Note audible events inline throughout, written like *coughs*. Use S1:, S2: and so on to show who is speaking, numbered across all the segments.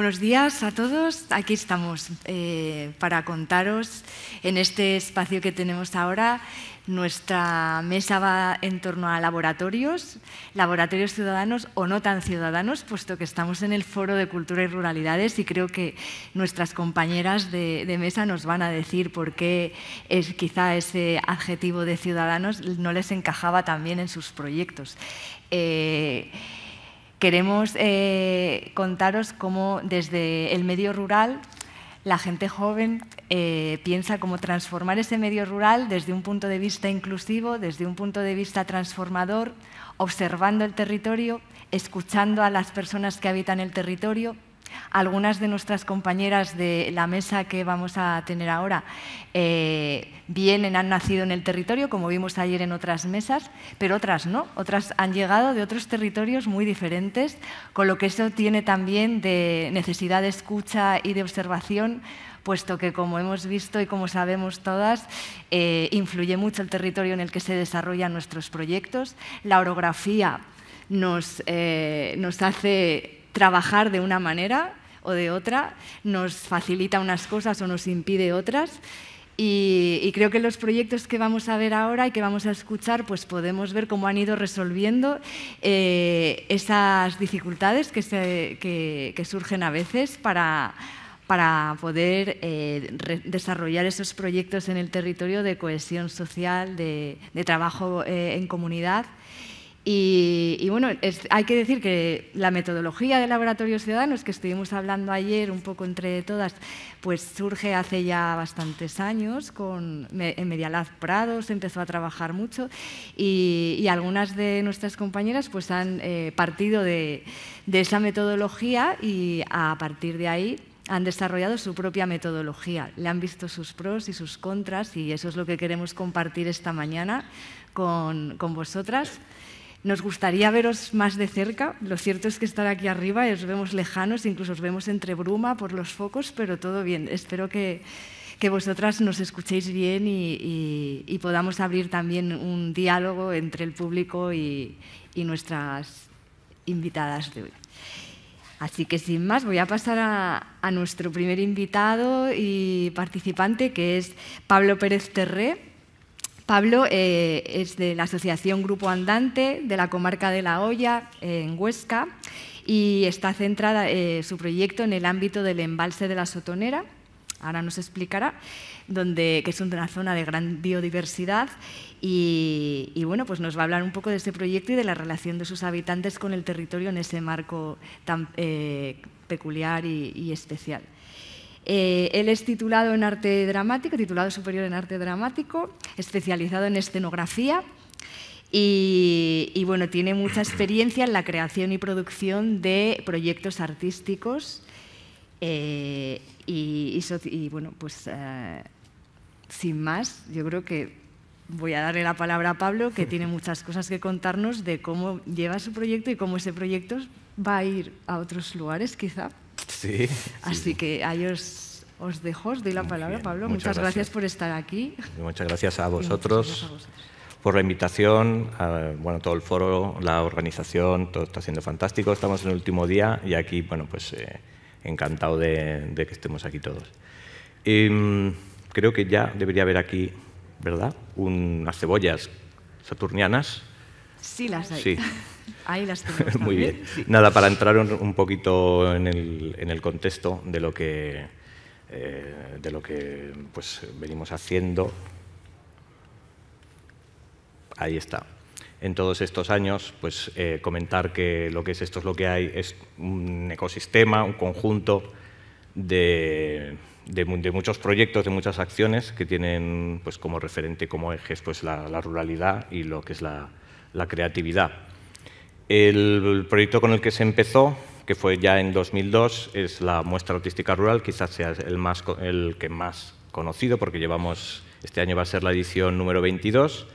S1: Buenos días a todos. Aquí estamos eh, para contaros en este espacio que tenemos ahora. Nuestra mesa va en torno a laboratorios, laboratorios ciudadanos o no tan ciudadanos, puesto que estamos en el Foro de Cultura y Ruralidades y creo que nuestras compañeras de, mesa nos van a decir por qué es, quizá ese adjetivo de ciudadanos no les encajaba también en sus proyectos. Eh, queremos eh, contaros cómo desde el medio rural la gente joven eh, piensa cómo transformar ese medio rural desde un punto de vista inclusivo, desde un punto de vista transformador, observando el territorio, escuchando a las personas que habitan el territorio algunas de nuestras compañeras de la mesa que vamos a tener ahora eh, vienen, han nacido en el territorio, como vimos ayer en otras mesas, pero otras no. Otras han llegado de otros territorios muy diferentes, con lo que eso tiene también de necesidad de escucha y de observación puesto que, como hemos visto y como sabemos todas, eh, influye mucho el territorio en el que se desarrollan nuestros proyectos. La orografía nos, eh, nos hace trabajar de una manera o de otra, nos facilita unas cosas o nos impide otras. Y, creo que los proyectos que vamos a ver ahora y que vamos a escuchar, pues podemos ver cómo han ido resolviendo eh, esas dificultades que, surgen a veces para, poder eh, desarrollar esos proyectos en el territorio de cohesión social, de, trabajo eh, en comunidad. Y, bueno, hay que decir que la metodología de laboratorios ciudadanos que estuvimos hablando ayer un poco entre todas, pues surge hace ya bastantes años. Con, en Medialaz Prado se empezó a trabajar mucho y, algunas de nuestras compañeras pues han eh, partido de, esa metodología y a partir de ahí han desarrollado su propia metodología, le han visto sus pros y sus contras y eso es lo que queremos compartir esta mañana con vosotras. Nos gustaría veros más de cerca. Lo cierto es que estar aquí arriba os vemos lejanos, incluso os vemos entre bruma por los focos, pero todo bien. Espero que, vosotras nos escuchéis bien y, y, podamos abrir también un diálogo entre el público y, nuestras invitadas de hoy. Así que sin más, voy a pasar a, a nuestro primer invitado y participante, que es Pablo Pérez Terré. Pablo eh, es de la Asociación Grupo Andante de la comarca de La Hoya, eh, en Huesca, y está centrada eh, su proyecto en el ámbito del embalse de la Sotonera, ahora nos explicará, donde, que es una zona de gran biodiversidad. Y, bueno, pues nos va a hablar un poco de ese proyecto y de la relación de sus habitantes con el territorio en ese marco tan peculiar y especial. Eh, él es titulado en arte dramático, titulado superior en arte dramático, especializado en escenografía. Y, bueno, tiene mucha experiencia en la creación y producción de proyectos artísticos eh, y, bueno, pues eh, sin más, yo creo que voy a darle la palabra a Pablo, que tiene muchas cosas que contarnos de cómo lleva su proyecto y cómo ese proyecto va a ir a otros lugares quizá. Así que ahí os dejo, os doy la palabra, Pablo. Muchas, gracias. por estar aquí.
S2: muchas gracias a vosotros. Por la invitación, a, bueno, todo el foro, la organización, todo está siendo fantástico. Estamos en el último día y aquí, bueno, pues eh, encantado de, que estemos aquí todos. Em, creo que ya debería haber aquí, ¿verdad? Unas cebollas saturnianas Sí las hay.
S1: *laughs* Ahí las tenemos. *laughs* Muy bien.
S2: Nada, para entrar un, poquito en el, en el contexto de lo que, eh, de lo que pues, venimos haciendo. Ahí está. En todos estos años, pues eh, comentar que lo que es esto es lo que hay, es un ecosistema, un conjunto de, muchos proyectos, de muchas acciones que tienen pues, como referente, como ejes, pues, la ruralidad y lo que es la, la creatividad. El proyecto con el que se empezó, que fue ya en 2002, es la muestra artística rural, quizás sea el, más, el que más conocido, porque llevamos, este año va a ser la edición número 22,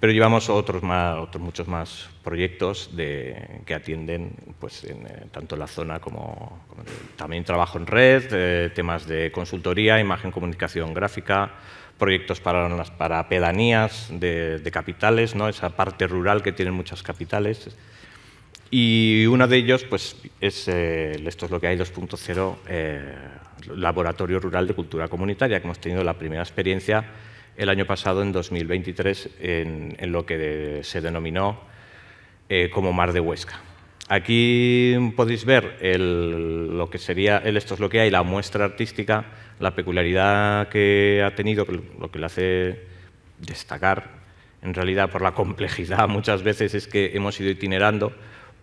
S2: pero llevamos otros, más, otros muchos más proyectos de, que atienden pues, eh, tanto la zona como, también trabajo en red, eh, temas de consultoría, imagen, comunicación gráfica, proyectos para, pedanías de, capitales, ¿no? esa parte rural que tienen muchas capitales. Y uno de ellos pues, es, eh, esto es lo que hay 2.0, eh, Laboratorio Rural de Cultura Comunitaria, que hemos tenido la primera experiencia el año pasado, en 2023, en, lo que se denominó eh, como Mar de Huesca. Aquí podéis ver lo que sería el esto es lo que hay, la muestra artística, la peculiaridad que ha tenido, lo que le hace destacar, en realidad por la complejidad *laughs* muchas veces es que hemos ido itinerando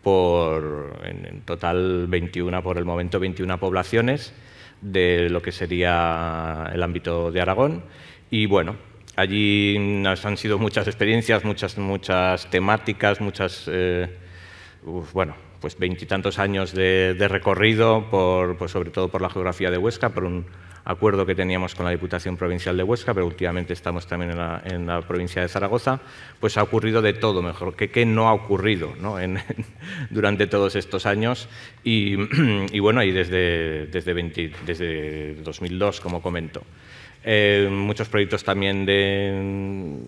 S2: por, en, total 21, por el momento 21 poblaciones de lo que sería el ámbito de Aragón y bueno, allí nos han sido muchas experiencias, muchas, muchas temáticas, muchas... Eh, bueno, pues veintitantos años de, recorrido, por, pues sobre todo por la geografía de Huesca, por un acuerdo que teníamos con la Diputación Provincial de Huesca, pero últimamente estamos también en la, provincia de Zaragoza, pues ha ocurrido de todo, mejor que qué no ha ocurrido durante todos estos años. Y, *clears throat* bueno, ahí desde, desde, desde 2002, como comento. Eh, muchos proyectos también de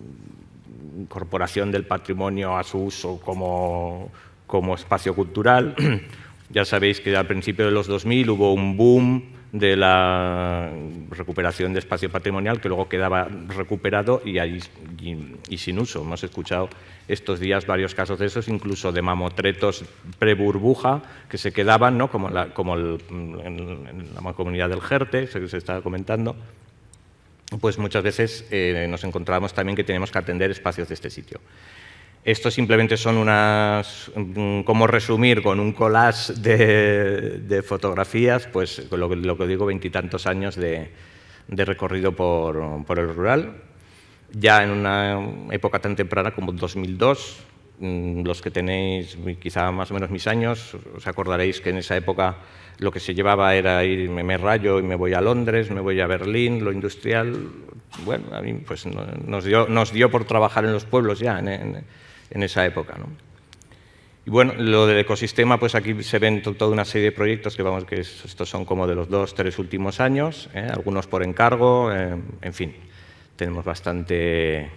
S2: incorporación del patrimonio a su uso como como espacio cultural. *clears throat* ya sabéis que al principio de los 2000 hubo un boom de la recuperación de espacio patrimonial que luego quedaba recuperado y, y, sin uso. Hemos escuchado estos días varios casos de esos, incluso de mamotretos pre-burbuja que se quedaban, ¿no? como, la, como en, la comunidad del Jerte, que se estaba comentando. Pues muchas veces eh, nos encontramos también que tenemos que atender espacios de este sitio. Esto simplemente son unas, mm, como resumir con un collage de, fotografías, pues lo, que digo, veintitantos años de, recorrido por, el rural. Ya en una época tan temprana como 2002, mm, los que tenéis quizá más o menos mis años, os acordaréis que en esa época lo que se llevaba era irme me rayo y me voy a Londres, me voy a Berlín, lo industrial. Bueno, a mí pues nos dio, nos dio por trabajar en los pueblos ya, en en esa época. ¿no? Y bueno, lo del ecosistema, pues aquí se ven toda una serie de proyectos que vamos, que estos son como de los dos, tres últimos años, ¿eh? algunos por encargo, eh, en fin, tenemos bastante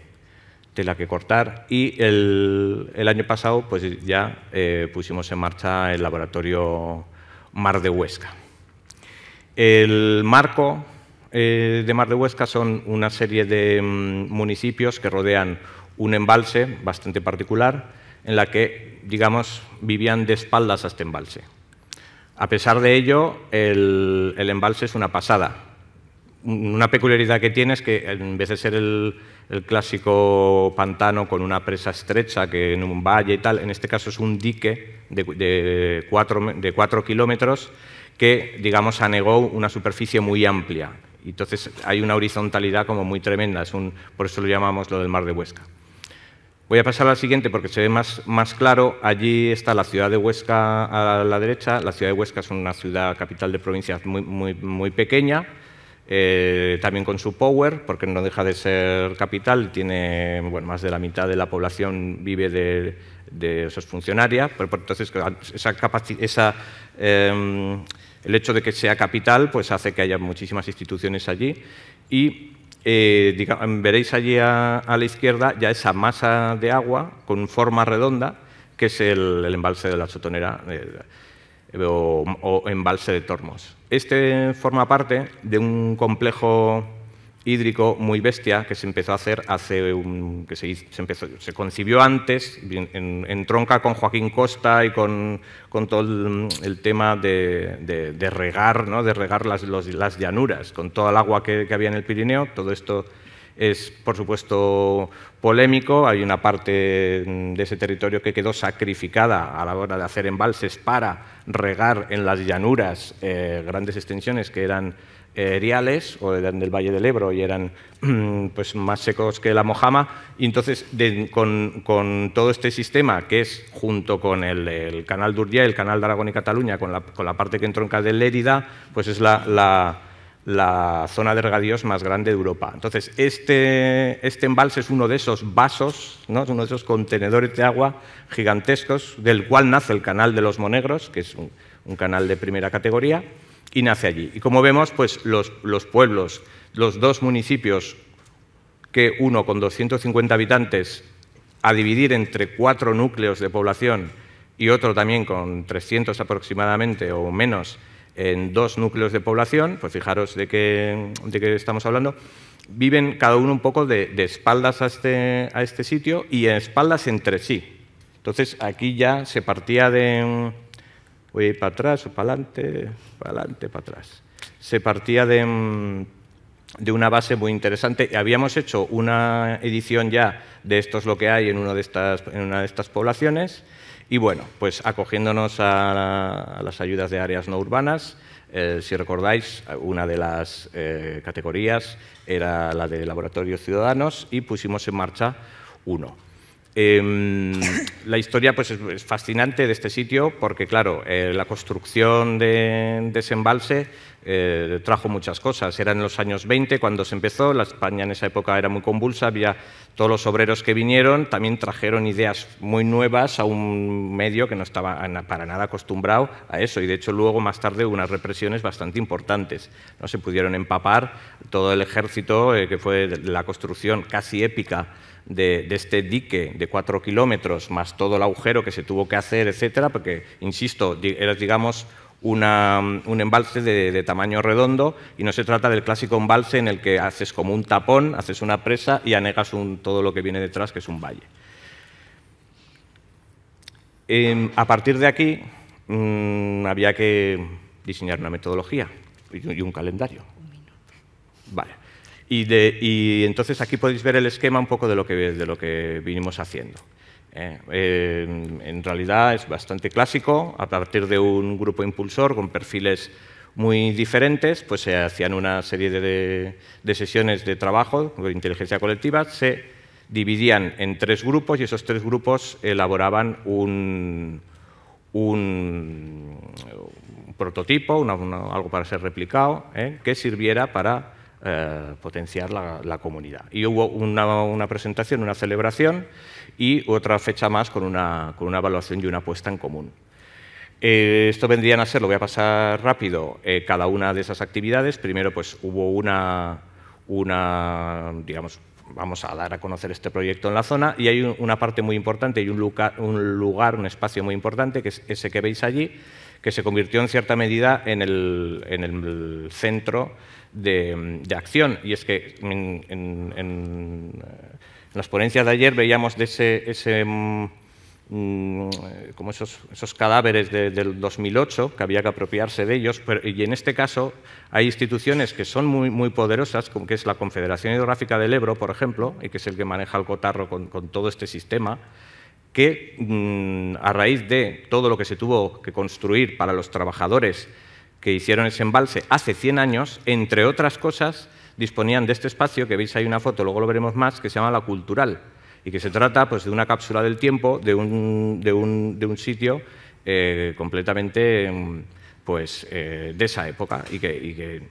S2: tela que cortar. Y el, año pasado, pues ya eh, pusimos en marcha el laboratorio Mar de Huesca. El marco de Mar de Huesca son una serie de mm, municipios que rodean un embalse bastante particular en la que, digamos, vivían de espaldas a este embalse. A pesar de ello, el, embalse es una pasada. Una peculiaridad que tiene es que en vez de ser el, clásico pantano con una presa estrecha que en un valle y tal, en este caso es un dique de, cuatro, kilómetros que, digamos, anegó una superficie muy amplia. Entonces hay una horizontalidad como muy tremenda, es por eso lo llamamos lo del mar de Huesca. Voy a pasar la siguiente porque se ve más, más claro. Allí está la ciudad de Huesca a la derecha. La ciudad de Huesca es una ciudad capital de provincia muy, muy, muy pequeña, eh, también con su power, porque no deja de ser capital. Tiene bueno, más de la mitad de la población vive de, de esos funcionarios. Pero, entonces, esa, esa em, el hecho de que sea capital pues hace que haya muchísimas instituciones allí. Y eh, veréis allí a, la izquierda ya esa masa de agua con forma redonda, que es el, embalse de la sotonera eh, o, embalse de Tormos. Este forma parte de un complejo hídrico muy bestia que se empezó a hacer hace un, que se, concibió antes, en, tronca con Joaquín Costa y con, todo el, tema de, regar, ¿no? de regar las, las, llanuras, con toda el agua que, había en el Pirineo, todo esto es, por supuesto, polémico. Hay una parte de ese territorio que quedó sacrificada a la hora de hacer embalses para regar en las llanuras eh, grandes extensiones que eran eh, eriales o eran del Valle del Ebro y eran mm, pues, más secos que la mojama. Y entonces, con, todo este sistema, que es junto con el, canal de el canal de Aragón y Cataluña, con la, parte que entronca del Lérida, pues es la, zona de regadíos más grande de Europa. Entonces, este, este embalse es uno de esos vasos, ¿no? uno de esos contenedores de agua gigantescos, del cual nace el canal de los Monegros, que es un canal de primera categoría y nace allí. Y como vemos, pues los, pueblos, los dos municipios, que uno con 250 habitantes, a dividir entre cuatro núcleos de población y otro también con 300 aproximadamente o menos en dos núcleos de población, pues fijaros de qué, de qué estamos hablando, viven cada uno un poco de, espaldas a este, a este sitio y en espaldas entre sí. Entonces aquí ya se partía de Voy a ir para atrás, o para adelante, para adelante, para atrás. Se partía de, una base muy interesante. Habíamos hecho una edición ya de esto es lo que hay en, uno de estas, una de estas poblaciones y bueno, pues acogiéndonos a, las ayudas de áreas no urbanas, eh, si recordáis, una de las eh, categorías era la de laboratorios ciudadanos y pusimos en marcha uno. Em, la historia pues, es, fascinante de este sitio porque, claro, eh, la construcción de, desembalse eh, trajo muchas cosas. Era en los años 20 cuando se empezó, la España en esa época era muy convulsa, había todos los obreros que vinieron, también trajeron ideas muy nuevas a un medio que no estaba para nada acostumbrado a eso y de hecho luego más tarde hubo unas represiones bastante importantes. No se pudieron empapar todo el ejército eh, que fue la construcción casi épica de, este dique de cuatro kilómetros, más todo el agujero que se tuvo que hacer, etcétera, porque, insisto, era, digamos, un embalse de, tamaño redondo y no se trata del clásico embalse en el que haces como un tapón, haces una presa y anegas todo lo que viene detrás, que es un valle. Em, a partir de aquí mm, había que diseñar una metodología y, y un calendario. Vale. Y, entonces aquí podéis ver el esquema un poco de lo que, de lo que vinimos haciendo. Eh, en realidad es bastante clásico, a partir de un grupo impulsor con perfiles muy diferentes, pues se hacían una serie de, sesiones de trabajo de inteligencia colectiva, se dividían en tres grupos y esos tres grupos elaboraban un, un, prototipo, algo para ser replicado, eh, que sirviera para eh, potenciar la, comunidad. Y hubo una, presentación, una celebración y otra fecha más con una, con una evaluación y una apuesta en común. Eh, esto vendrían a ser, lo voy a pasar rápido, eh, cada una de esas actividades. Primero, pues hubo una, una, digamos, vamos a dar a conocer este proyecto en la zona y hay una parte muy importante y un lugar, un lugar, un espacio muy importante, que es ese que veis allí, que se convirtió en cierta medida en el, en el centro de, acción. Y es que en, las ponencias de ayer veíamos de ese, mm, como esos, cadáveres del 2008, que había que apropiarse de ellos, y en este caso hay instituciones que son muy, muy poderosas, como que es la Confederación Hidrográfica del Ebro, por ejemplo, y que es el que maneja el cotarro con, todo este sistema, que mm, a raíz de todo lo que se tuvo que construir para los trabajadores que hicieron ese embalse hace 100 años, entre otras cosas, disponían de este espacio, que veis ahí una foto, luego lo veremos más, que se llama La Cultural, y que se trata pues, de una cápsula del tiempo, de un, sitio eh, completamente pues, eh, de esa época y que,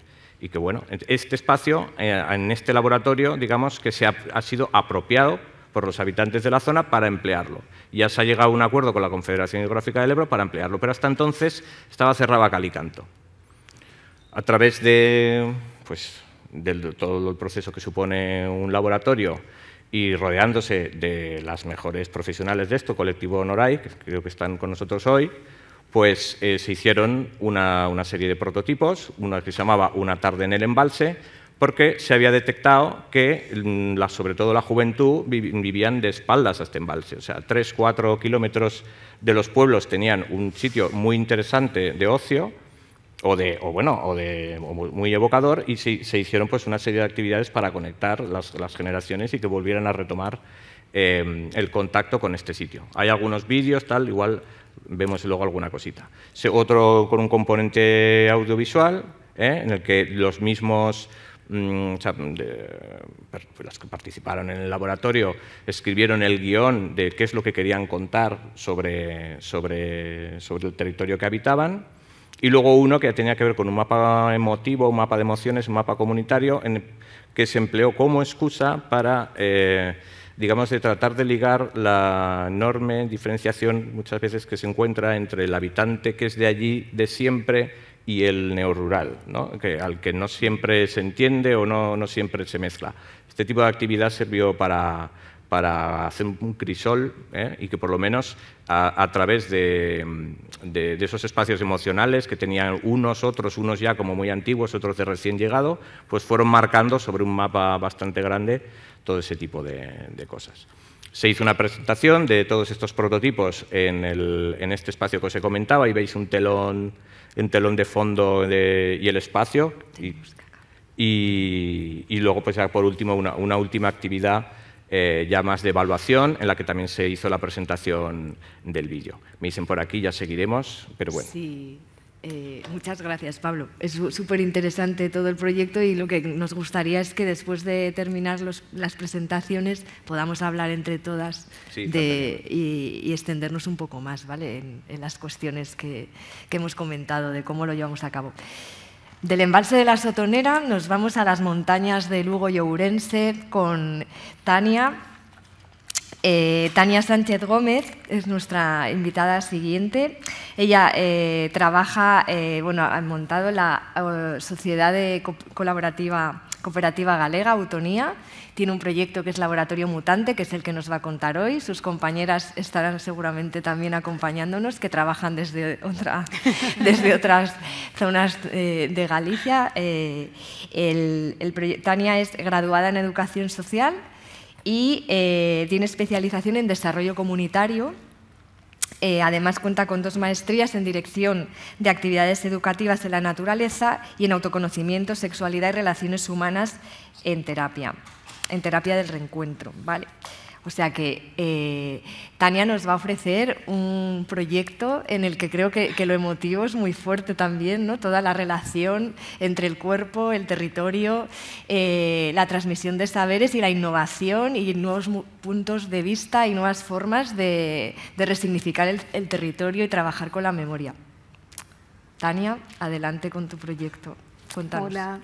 S2: bueno, este espacio, eh, en este laboratorio, digamos que se ha, ha, sido apropiado por los habitantes de la zona para emplearlo. Ya se ha llegado a un acuerdo con la Confederación Hidrográfica del Ebro para emplearlo, pero hasta entonces estaba cerrado a calicanto a través de, pues, todo el proceso que supone un laboratorio y rodeándose de las mejores profesionales de esto, colectivo Honorai, que creo que están con nosotros hoy, pues eh, se hicieron una, serie de prototipos, una que se llamaba Una tarde en el embalse, porque se había detectado que mm, sobre todo la juventud vivían de espaldas a este embalse. O sea, 3, 4 kilómetros de los pueblos tenían un sitio muy interesante de ocio, o de, bueno, o de muy evocador, y se, hicieron pues una serie de actividades para conectar las, generaciones y que volvieran a retomar em, el contacto con este sitio. Hay algunos vídeos, tal, igual vemos luego alguna cosita. otro con un componente audiovisual, ¿eh? en el que los mismos mm, las que participaron en el laboratorio escribieron el guión de qué es lo que querían contar sobre, sobre, sobre el territorio que habitaban y luego uno que tenía que ver con un mapa emotivo, un mapa de emociones, un mapa comunitario, que se empleó como excusa para, eh, digamos, tratar de ligar la enorme diferenciación muchas veces que se encuentra entre el habitante que es de allí, de siempre, y el neorural, que, al que no siempre se entiende o no siempre se mezcla. Este tipo de actividad sirvió para para hacer un crisol ¿eh? y que por lo menos a, través de, esos espacios emocionales que tenían unos, otros, unos ya como muy antiguos, otros de recién llegado, pues fueron marcando sobre un mapa bastante grande todo ese tipo de, cosas. Se hizo una presentación de todos estos prototipos en, este espacio que os he comentado. Ahí veis un telón, un telón de fondo y el espacio. Y, luego, pues, por último, una última actividad eh, ya más de evaluación, en la que también se hizo la presentación del vídeo. Me dicen por aquí, ya seguiremos, pero bueno. Sí.
S1: Eh, muchas gracias, Pablo. Es súper interesante todo el proyecto y lo que nos gustaría es que después de terminar los, las presentaciones podamos hablar entre todas de, y, extendernos un poco más ¿vale? en, en las cuestiones que, que hemos comentado de cómo lo llevamos a cabo. Del embalse de la Sotonera nos vamos a las montañas de Lugo y Ourense con Tania. Eh, Tania Sánchez Gómez es nuestra invitada siguiente. Ella eh, trabaja, eh, bueno, ha montado la Sociedad de Cooperativa Galega, Autonía, tiene un proyecto que es Laboratorio Mutante, que es el que nos va a contar hoy. Sus compañeras estarán seguramente también acompañándonos, que trabajan desde, *laughs* otras zonas eh, de Galicia. Eh, Tania es graduada en Educación Social y eh, tiene especialización en Desarrollo Comunitario además cuenta con dos maestrías en dirección de actividades educativas en la naturaleza y en autoconocimiento, sexualidad y relaciones humanas en terapia en terapia del reencuentro, ¿vale? O sea que eh, Tania nos va a ofrecer un proyecto en el que creo que, lo emotivo es muy fuerte también, ¿no? Toda la relación entre el cuerpo, el territorio, eh, la transmisión de saberes y la innovación y nuevos puntos de vista y nuevas formas de, resignificar el, territorio y trabajar con la memoria. Tania, adelante con tu proyecto. Hola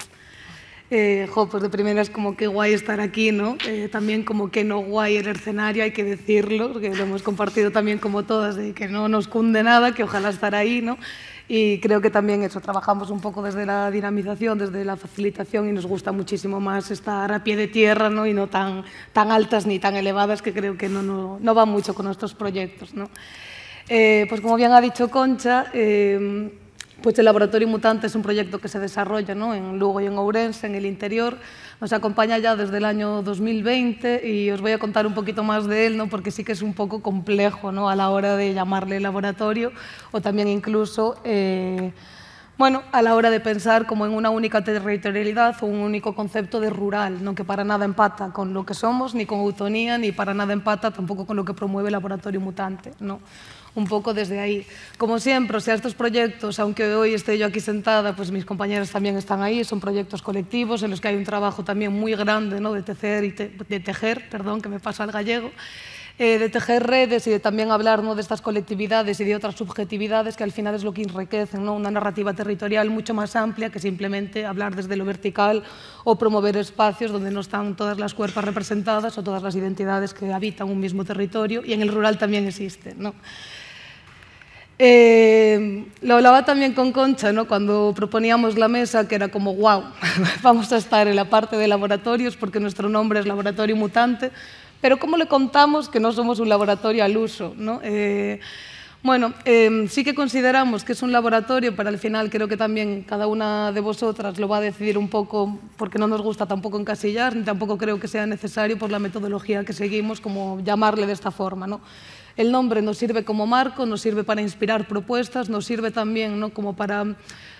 S3: eh, jo, pues de primeras como qué guay estar aquí, ¿no? Eh, también como que no guay el escenario, hay que decirlo, porque lo hemos compartido también como todas, de que no nos cunde nada, que ojalá estar ahí, ¿no? Y creo que también eso, trabajamos un poco desde la dinamización, desde la facilitación y nos gusta muchísimo más estar a pie de tierra ¿no? y no tan, tan altas ni tan elevadas que creo que no, no, no va mucho con nuestros proyectos. ¿no? Eh, pues como bien ha dicho Concha, eh, pues el Laboratorio Mutante es un proyecto que se desarrolla en Lugo y en Ourense, en el interior. Nos acompaña ya desde el año 2020 y os voy a contar un poquito más de él, ¿no? porque sí que es un poco complejo ¿no? a la hora de llamarle laboratorio o también incluso... Eh, bueno, a la hora de pensar como en una única territorialidad o un único concepto de rural, ¿no? que para nada empata con lo que somos, ni con Utonía, ni para nada empata tampoco con lo que promueve el laboratorio mutante. ¿no? un poco desde ahí. Como siempre, o sea, estos proyectos, aunque hoy esté yo aquí sentada, pues mis compañeras también están ahí, son proyectos colectivos en los que hay un trabajo también muy grande ¿no? de, tejer y de tejer, perdón, que me pasa al gallego, eh, de tejer redes y de también hablar ¿no? de estas colectividades y de otras subjetividades que al final es lo que enriquecen ¿no? una narrativa territorial mucho más amplia que simplemente hablar desde lo vertical o promover espacios donde no están todas las cuerpos representadas o todas las identidades que habitan un mismo territorio y en el rural también existen. ¿no? Eh, lo hablaba también con Concha, ¿no? cuando proponíamos la mesa, que era como, wow, *laughs* vamos a estar en la parte de laboratorios porque nuestro nombre es Laboratorio Mutante, pero ¿cómo le contamos que no somos un laboratorio al uso? ¿no? Eh, bueno, em, sí que consideramos que es un laboratorio, pero al final creo que también cada una de vosotras lo va a decidir un poco, porque no nos gusta tampoco encasillar, ni tampoco creo que sea necesario por la metodología que seguimos, como llamarle de esta forma. ¿no? el nombre nos sirve como marco, nos sirve para inspirar propuestas, nos sirve también ¿no? como para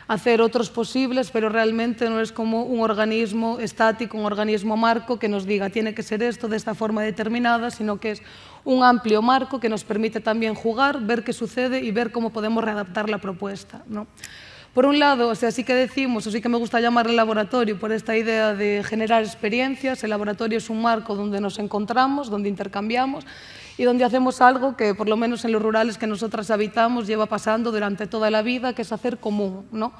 S3: hacer otros posibles, pero realmente no es como un organismo estático, un organismo marco que nos diga tiene que ser esto de esta forma determinada, sino que es un amplio marco que nos permite también jugar, ver qué sucede y ver cómo podemos readaptar la propuesta. Por un lado, o sea, sí que decimos, o sí que me gusta llamar el laboratorio por esta idea de generar experiencias. El laboratorio es un marco donde nos encontramos, donde intercambiamos, y donde hacemos algo que, por lo menos en los rurales que nosotras habitamos, lleva pasando durante toda la vida, que es hacer común, ¿no?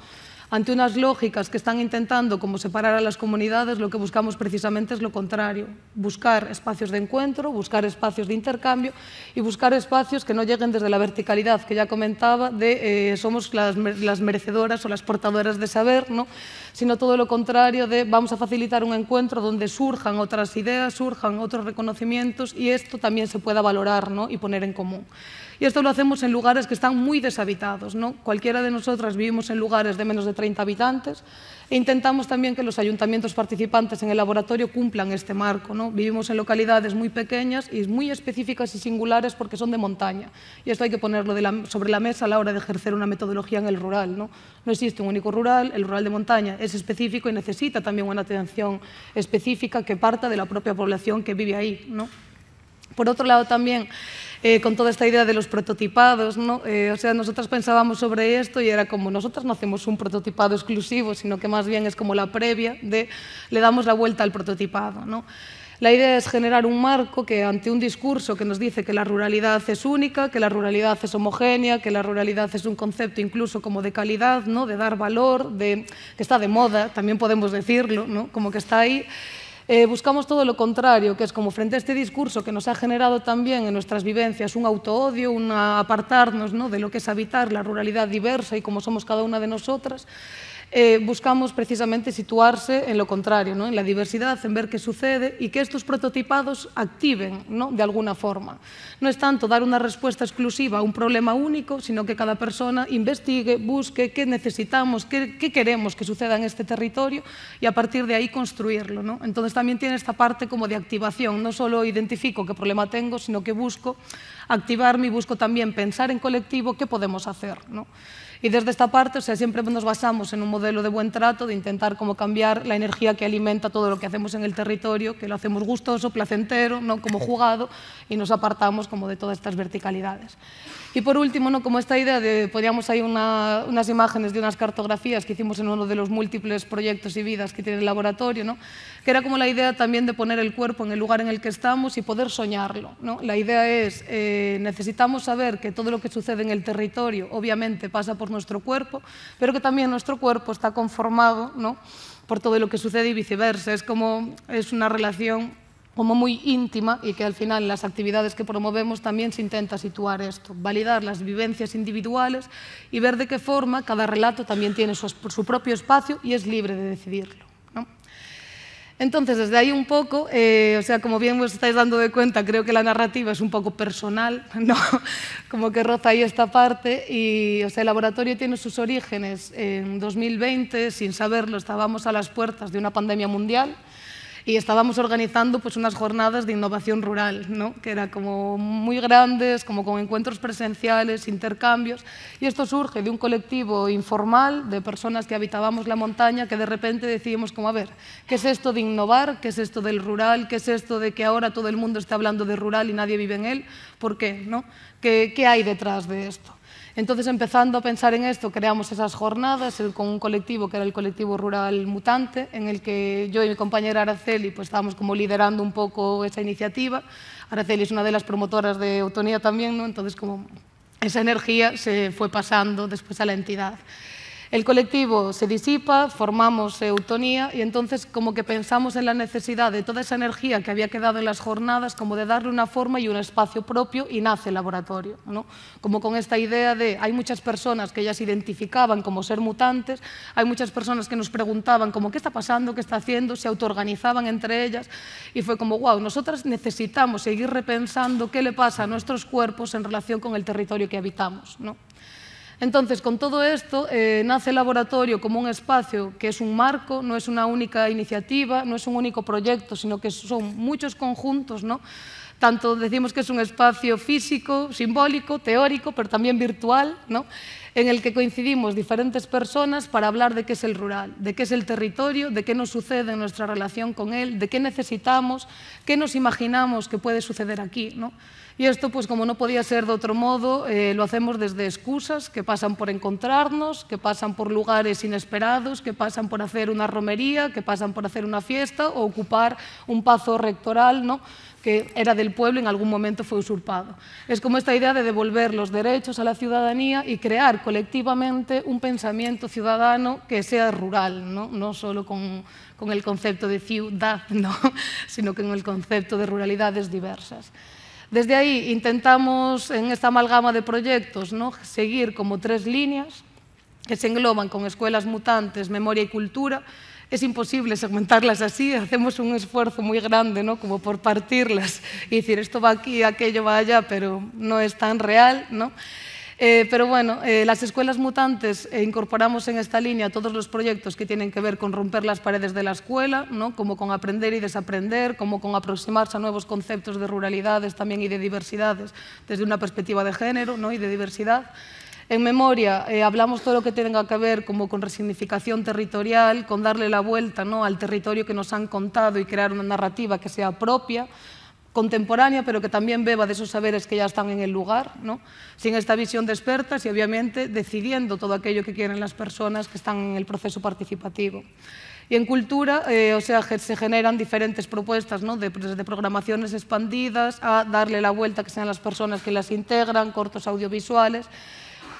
S3: ante unas lógicas que están intentando como separar a las comunidades, lo que buscamos precisamente es lo contrario, buscar espacios de encuentro, buscar espacios de intercambio y buscar espacios que no lleguen desde la verticalidad que ya comentaba de eh, somos las, merecedoras o las portadoras de saber, ¿no? sino todo lo contrario de vamos a facilitar un encuentro donde surjan otras ideas, surjan otros reconocimientos y esto también se pueda valorar y poner en común. Y esto lo hacemos en lugares que están muy deshabitados. ¿no? Cualquiera de nosotras vivimos en lugares de menos de 30 habitantes e intentamos también que los ayuntamientos participantes en el laboratorio cumplan este marco. ¿no? Vivimos en localidades muy pequeñas y muy específicas y singulares porque son de montaña. Y esto hay que ponerlo de sobre la mesa a la hora de ejercer una metodología en el rural. ¿no? no existe un único rural, el rural de montaña es específico y necesita también una atención específica que parta de la propia población que vive ahí. ¿no? Por otro lado, también eh, con toda esta idea de los prototipados, eh, o sea, nosotras pensábamos sobre esto y era como, nosotros no hacemos un prototipado exclusivo, sino que más bien es como la previa de le damos la vuelta al prototipado, La idea es generar un marco que ante un discurso que nos dice que la ruralidad es única, que la ruralidad es homogénea, que la ruralidad es un concepto incluso como de calidad, ¿no? de dar valor, de, que está de moda, también podemos decirlo, como que está ahí, eh, buscamos todo lo contrario, que es como frente a este discurso que nos ha generado también en nuestras vivencias un autoodio, un apartarnos ¿no? de lo que es habitar la ruralidad diversa y como somos cada una de nosotras, eh, buscamos precisamente situarse en lo contrario, en la diversidad, en ver qué sucede y que estos prototipados activen de alguna forma. No es tanto dar una respuesta exclusiva a un problema único, sino que cada persona investigue, busque qué necesitamos, qué, queremos que suceda en este territorio y a partir de ahí construirlo. Entonces también tiene esta parte como de activación, no solo identifico qué problema tengo, sino que busco activarme y busco también pensar en colectivo qué podemos hacer. Y desde esta parte, o sea, siempre nos basamos en un modelo de buen trato, de intentar como cambiar la energía que alimenta todo lo que hacemos en el territorio, que lo hacemos gustoso, placentero, no como jugado, y nos apartamos como de todas estas verticalidades. Y por último, ¿no? como esta idea de, podíamos hay unas imágenes de unas cartografías que hicimos en uno de los múltiples proyectos y vidas que tiene el laboratorio, ¿no? que era como la idea también de poner el cuerpo en el lugar en el que estamos y poder soñarlo. ¿no? La idea es, eh, necesitamos saber que todo lo que sucede en el territorio obviamente pasa por nuestro cuerpo, pero que también nuestro cuerpo está conformado ¿no? por todo lo que sucede y viceversa. Es como, es una relación como muy íntima y que al final en las actividades que promovemos también se intenta situar esto, validar las vivencias individuales y ver de qué forma cada relato también tiene su, propio espacio y es libre de decidirlo. Entonces, desde ahí un poco, eh, o sea, como bien os estáis dando de cuenta, creo que la narrativa es un poco personal, *laughs* como que roza ahí esta parte, y o sea, el laboratorio tiene sus orígenes en 2020, sin saberlo, estábamos a las puertas de una pandemia mundial, y estábamos organizando pues, unas jornadas de innovación rural, que eran como muy grandes, como con encuentros presenciales, intercambios, y esto surge de un colectivo informal de personas que habitábamos la montaña que de repente decidimos como, a ver, ¿qué es esto de innovar? ¿Qué es esto del rural? ¿Qué es esto de que ahora todo el mundo está hablando de rural y nadie vive en él? ¿Por ¿no? ¿Qué, qué hay detrás de esto? Entonces, empezando a pensar en esto, creamos esas jornadas con un colectivo que era el colectivo rural mutante, en el que yo y mi compañera Araceli pues, estábamos como liderando un poco esa iniciativa. Araceli es una de las promotoras de autonomía también, entonces como esa energía se fue pasando después a la entidad. El colectivo se disipa, formamos eutonía y entonces como que pensamos en la necesidad de toda esa energía que había quedado en las jornadas, como de darle una forma y un espacio propio y nace el laboratorio. ¿no? Como con esta idea de hay muchas personas que ya se identificaban como ser mutantes, hay muchas personas que nos preguntaban como qué está pasando, qué está haciendo, se autoorganizaban entre ellas y fue como, wow, nosotras necesitamos seguir repensando qué le pasa a nuestros cuerpos en relación con el territorio que habitamos. ¿no? Entonces, con todo esto, eh, nace el laboratorio como un espacio que es un marco, no es una única iniciativa, no es un único proyecto, sino que son muchos conjuntos, ¿no? Tanto decimos que es un espacio físico, simbólico, teórico, pero también virtual, ¿no? en el que coincidimos diferentes personas para hablar de qué es el rural, de qué es el territorio, de qué nos sucede en nuestra relación con él, de qué necesitamos, qué nos imaginamos que puede suceder aquí. ¿no? Y esto, pues como no podía ser de otro modo, eh, lo hacemos desde excusas que pasan por encontrarnos, que pasan por lugares inesperados, que pasan por hacer una romería, que pasan por hacer una fiesta o ocupar un pazo rectoral, que era del pueblo y en algún momento fue usurpado. Es como esta idea de devolver los derechos a la ciudadanía y crear colectivamente un pensamiento ciudadano que sea rural, no, solo con, el concepto de ciudad, ¿no? *laughs* sino con el concepto de ruralidades diversas. Desde aí intentamos en esta amalgama de proxectos ¿no? seguir como tres líneas que se engloban con escuelas mutantes, memoria e cultura, É imposible segmentarlas así, *laughs* hacemos un esfuerzo moi grande, ¿no? Como por partirlas e dicir isto va aquí, aquello va allá, pero non é tan real, ¿no? Eh, pero bueno, eh, las escuelas mutantes eh, incorporamos en esta línea todos los proyectos que tienen que ver con romper las paredes de la escuela, ¿no? como con aprender y desaprender, como con aproximarse a nuevos conceptos de ruralidades también y de diversidades desde una perspectiva de género ¿no? y de diversidad. En memoria hablamos todo lo que tenga que ver como con resignificación territorial, con darle la vuelta ¿no? al territorio que nos han contado y crear una narrativa que sea propia contemporánea, pero que también beba de esos saberes que ya están en el lugar, sin esta visión de expertas y obviamente decidiendo todo aquello que quieren las personas que están en el proceso participativo. Y en cultura, eh, o sea, se generan diferentes propuestas, ¿no? de, desde pues, programaciones expandidas a darle la vuelta que sean las personas que las integran, cortos audiovisuales,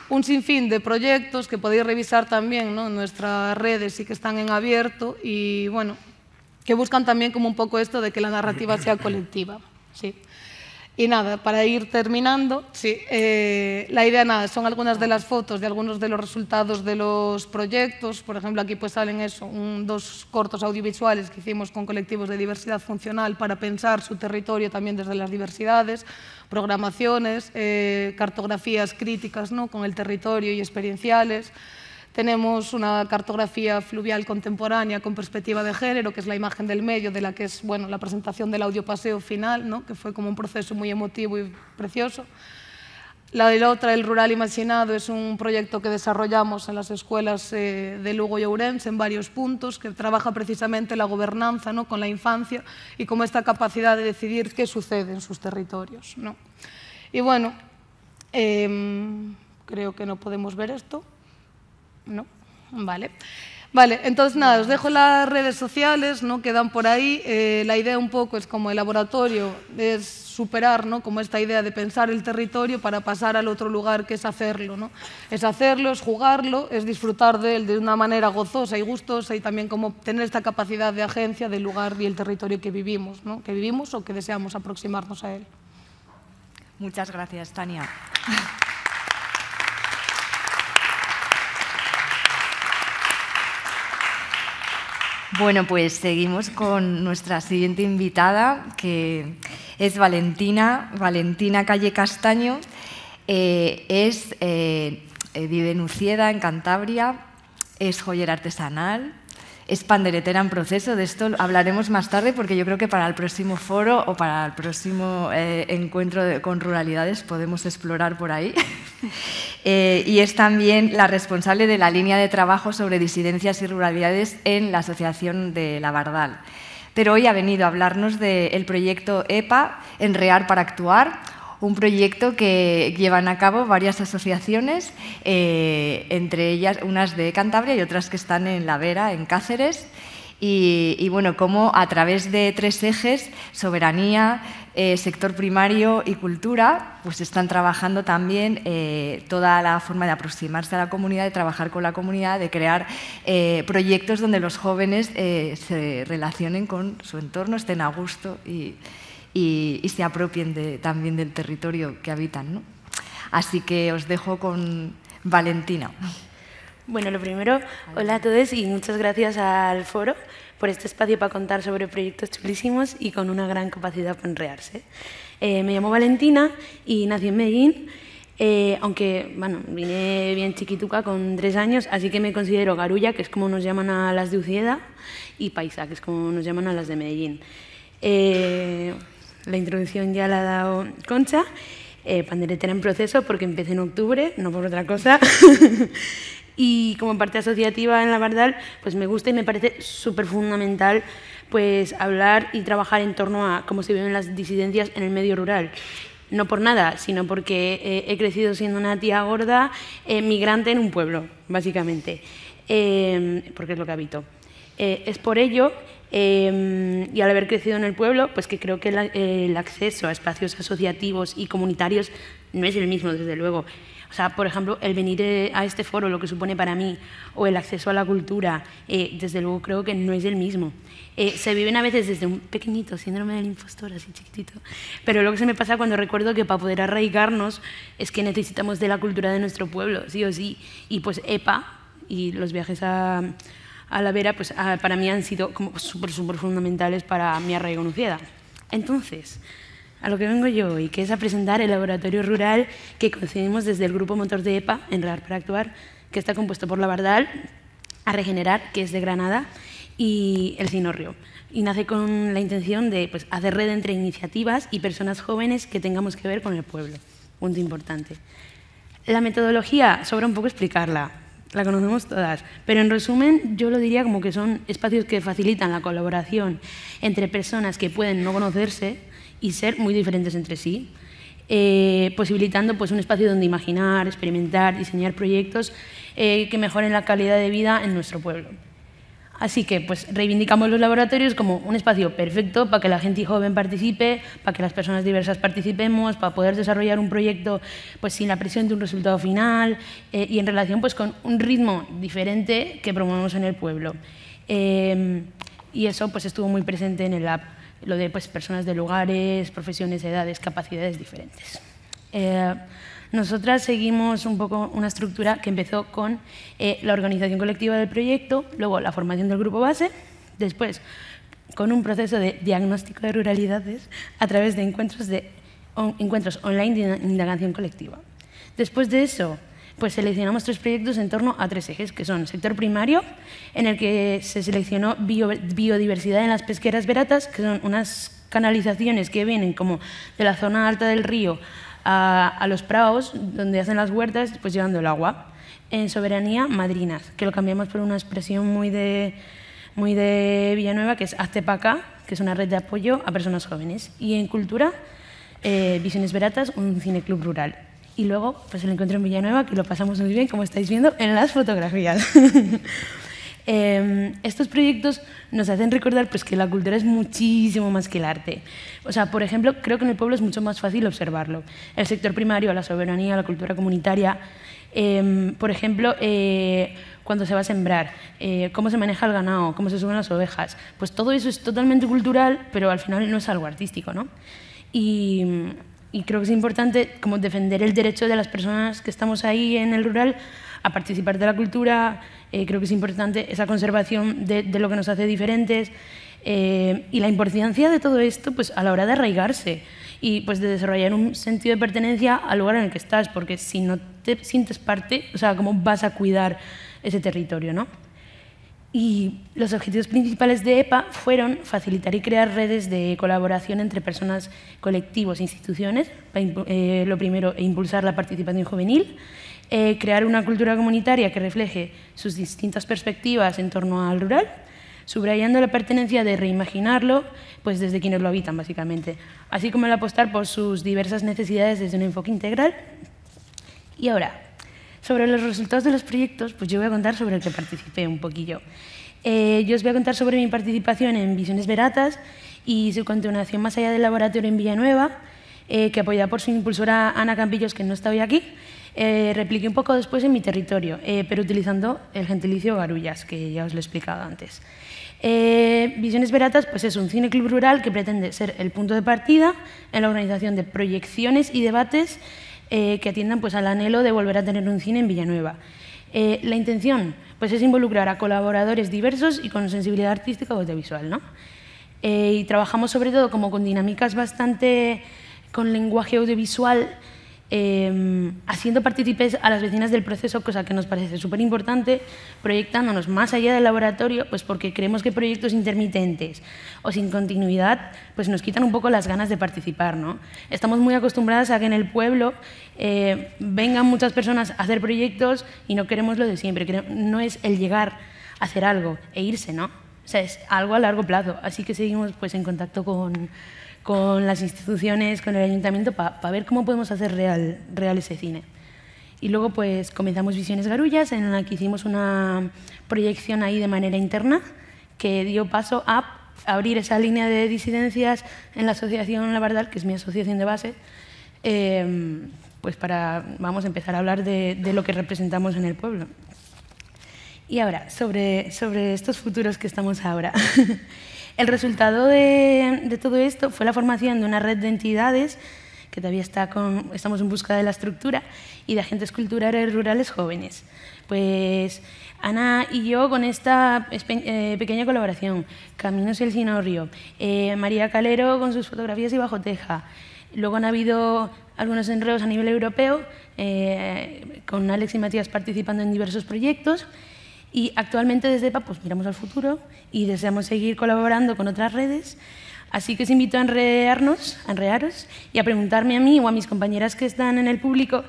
S3: un sinfín de proyectos que podéis revisar también en nuestras redes y que están en abierto. Y bueno, que buscan también como un poco esto de que la narrativa sea colectiva. Sí. Y nada, para ir terminando, sí, eh, la idea nada, son algunas de las fotos de algunos de los resultados de los proyectos. Por ejemplo, aquí pues salen eso, dos cortos audiovisuales que hicimos con colectivos de diversidad funcional para pensar su territorio también desde las diversidades, programaciones, eh, cartografías críticas ¿no? con el territorio y experienciales. Tenemos una cartografía fluvial contemporánea con perspectiva de género, que es la imagen del medio, de la que es bueno, la presentación del audiopaseo final, ¿no? que fue como un proceso muy emotivo y precioso. La de la otra, El Rural Imaginado, es un proyecto que desarrollamos en las escuelas eh, de Lugo y Ourense en varios puntos, que trabaja precisamente la gobernanza ¿no? con la infancia y como esta capacidad de decidir qué sucede en sus territorios. ¿no? Y bueno, em, creo que no podemos ver esto. ¿No? Vale. Vale, entonces nada, os dejo las redes sociales ¿no? quedan por ahí. Eh, la idea un poco es como el laboratorio, es superar como esta idea de pensar el territorio para pasar al otro lugar que es hacerlo. ¿no? Es hacerlo, es jugarlo, es disfrutar de él de una manera gozosa y gustosa y también como tener esta capacidad de agencia del lugar y el territorio que vivimos, ¿no? que vivimos o que deseamos aproximarnos a él. Muchas gracias,
S1: Tania. Bueno, pues seguimos con nuestra siguiente invitada, que es Valentina, Valentina Calle Castaño. Eh, es, eh, eh, vive en Ucieda, en Cantabria, es joyera artesanal, es panderetera en proceso. De esto hablaremos más tarde porque yo creo que para el próximo foro o para el próximo eh, encuentro con ruralidades podemos explorar por ahí. *laughs* Eh, y es también la responsable de la línea de trabajo sobre disidencias y ruralidades en la Asociación de La Bardal. Pero hoy ha venido a hablarnos del proyecto EPA, Enrear para Actuar, un proyecto que llevan a cabo varias asociaciones, eh, entre ellas unas de Cantabria y otras que están en La Vera, en Cáceres. Y, bueno, como a través de tres ejes, soberanía, eh, sector primario y cultura, pues están trabajando también eh, toda la forma de aproximarse a la comunidad, de trabajar con la comunidad, de crear proyectos donde los jóvenes se relacionen con su entorno, estén a gusto y, y, se apropien de, también del territorio que habitan. ¿no? Así que os dejo con Valentina.
S4: Bueno, lo primero, hola a todos y muchas gracias al foro por este espacio para contar sobre proyectos chulísimos y con una gran capacidad para enrearse. Eh, me llamo Valentina y nací en Medellín, eh, aunque bueno, vine bien chiquituca con tres años, así que me considero garulla, que es como nos llaman a las de Ucieda, y paisa, que es como nos llaman a las de Medellín. Eh, la introducción ya la ha dado Concha. Eh, panderetera en proceso porque empecé en octubre, no por otra cosa. *laughs* y como parte asociativa en la Bardal, pues me gusta y me parece súper fundamental pues hablar y trabajar en torno a cómo se viven las disidencias en el medio rural. No por nada, sino porque eh, he crecido siendo una tía gorda, eh, migrante en un pueblo, básicamente, eh, porque es lo que habito. es por ello Em, y al haber crecido en el pueblo, pues que creo que el acceso a espacios asociativos y comunitarios no es el mismo, desde luego. O sea, por ejemplo, el venir eh, a este foro, lo que supone para mí, o el acceso a la cultura, eh, desde luego creo que no es el mismo. Eh, se viven a veces desde un pequeñito síndrome del impostor, así chiquitito. Pero lo que se me pasa cuando recuerdo que para poder arraigarnos es que necesitamos de la cultura de nuestro pueblo, sí o sí. Y pues EPA y los viajes a, a la vera, pues ah, para mí han sido como súper, súper fundamentales para mi arraigo en Entonces, a lo que vengo yo hoy, que es a presentar el laboratorio rural que concebimos desde el grupo motor de EPA, Real para Actuar, que está compuesto por La Bardal, a Regenerar, que es de Granada, y El Cinorrio. Y nace con la intención de pues, hacer red entre iniciativas y personas jóvenes que tengamos que ver con el pueblo. Punto importante. La metodología, sobra un poco explicarla la conocemos todas, pero en resumen yo lo diría como que son espacios que facilitan la colaboración entre personas que pueden no conocerse y ser muy diferentes entre sí, eh, posibilitando pues, un espacio donde imaginar, experimentar, diseñar proyectos eh, que mejoren la calidad de vida en nuestro pueblo. Así que pues, reivindicamos los laboratorios como un espacio perfecto para que la gente joven participe, para que las personas diversas participemos, para poder desarrollar un proyecto pues, sin la presión de un resultado final eh, y en relación pues, con un ritmo diferente que promovemos en el pueblo. Eh, y eso pues, estuvo muy presente en el app, lo de pues, personas de lugares, profesiones, edades, capacidades diferentes. Eh, nosotras seguimos un poco una estructura que empezó con eh, la organización colectiva del proyecto, luego la formación del grupo base, después con un proceso de diagnóstico de ruralidades a través de encuentros, de, encuentros online de indagación colectiva. Después de eso, pues seleccionamos tres proyectos en torno a tres ejes, que son sector primario, en el que se seleccionó biodiversidad en las pesqueras veratas, que son unas canalizaciones que vienen como de la zona alta del río a, los praos, donde hacen las huertas, pues llevando el agua. En soberanía, madrinas, que lo cambiamos por una expresión muy de, muy de Villanueva, que es aztepaca que es una red de apoyo a personas jóvenes. Y en cultura, eh, Visiones Veratas, un cineclub rural. Y luego, pues el encuentro en Villanueva, que lo pasamos muy bien, como estáis viendo en las fotografías. *laughs* Em, estos proyectos nos hacen recordar pues, que la cultura es muchísimo más que el arte. O sea, por ejemplo, creo que en el pueblo es mucho más fácil observarlo. El sector primario, la soberanía, la cultura comunitaria. Em, por ejemplo, eh, cuando se va a sembrar, eh, cómo se maneja el ganado, cómo se suben las ovejas. Pues todo eso es totalmente cultural, pero al final no es algo artístico, ¿no? Y, y creo que es importante como defender el derecho de las personas que estamos ahí en el rural a participar de la cultura, eh, creo que es importante esa conservación de, lo que nos hace diferentes eh, y la importancia de todo esto pues, a la hora de arraigarse y pues, de desarrollar un sentido de pertenencia al lugar en el que estás, porque si no te sientes parte, o sea, ¿cómo vas a cuidar ese territorio? ¿no? Y los objetivos principales de EPA fueron facilitar y crear redes de colaboración entre personas, colectivos e instituciones, eh, lo primero, e impulsar la participación juvenil, eh, crear una cultura comunitaria que refleje sus distintas perspectivas en torno al rural, subrayando la pertenencia de reimaginarlo pues desde quienes lo habitan, básicamente, así como el apostar por sus diversas necesidades desde un enfoque integral. Y ahora, sobre los resultados de los proyectos, pues yo voy a contar sobre el que participé un poquillo. Eh, yo os voy a contar sobre mi participación en Visiones Veratas y su continuación más allá del laboratorio en Villanueva, eh, que apoyada por su impulsora Ana Campillos, que no está hoy aquí, eh, repliqué un poco después en mi territorio, eh, pero utilizando el gentilicio garullas, que ya os lo he explicado antes. Eh, Visiones Veratas pues es un cineclub rural que pretende ser el punto de partida en la organización de proyecciones y debates que atiendan pues, al anhelo de volver a tener un cine en Villanueva. la intención pues, es involucrar a colaboradores diversos y con sensibilidad artística o audiovisual. ¿no? y trabajamos sobre todo como con dinámicas bastante con lenguaje audiovisual Em, haciendo partícipes a las vecinas del proceso, cosa que nos parece súper importante, proyectándonos más allá del laboratorio, pues porque creemos que proyectos intermitentes o sin continuidad pues nos quitan un poco las ganas de participar. ¿no? Estamos muy acostumbradas a que en el pueblo eh, vengan muchas personas a hacer proyectos y no queremos lo de siempre, no es el llegar a hacer algo e irse, ¿no? O sea, es algo a largo plazo, así que seguimos pues, en contacto con, con las instituciones, con el ayuntamiento, para ver cómo podemos hacer real, ese cine. Y luego pues comenzamos Visiones Garullas, en la que hicimos una proyección ahí de manera interna que dio paso a abrir esa línea de disidencias en la asociación La que es mi asociación de base, em, pues para, vamos a empezar a hablar de, lo que representamos en el pueblo. Y ahora, sobre, sobre estos futuros que estamos ahora. *laughs* El resultado de, todo esto fue la formación de una red de entidades que todavía está estamos en busca de la estructura y de agentes culturales rurales jóvenes. Pues Ana y yo con esta eh, pequeña colaboración, Caminos y el Cinorrio, eh, María Calero con sus fotografías y Bajo Teja. Luego han habido algunos enredos a nivel europeo, eh, con Alex y Matías participando en diversos proyectos. Y actualmente desde EPA pues miramos al futuro y deseamos seguir colaborando con otras redes. Así que os invito a enredarnos, a enredaros y a preguntarme a mí o a mis compañeras que están en el público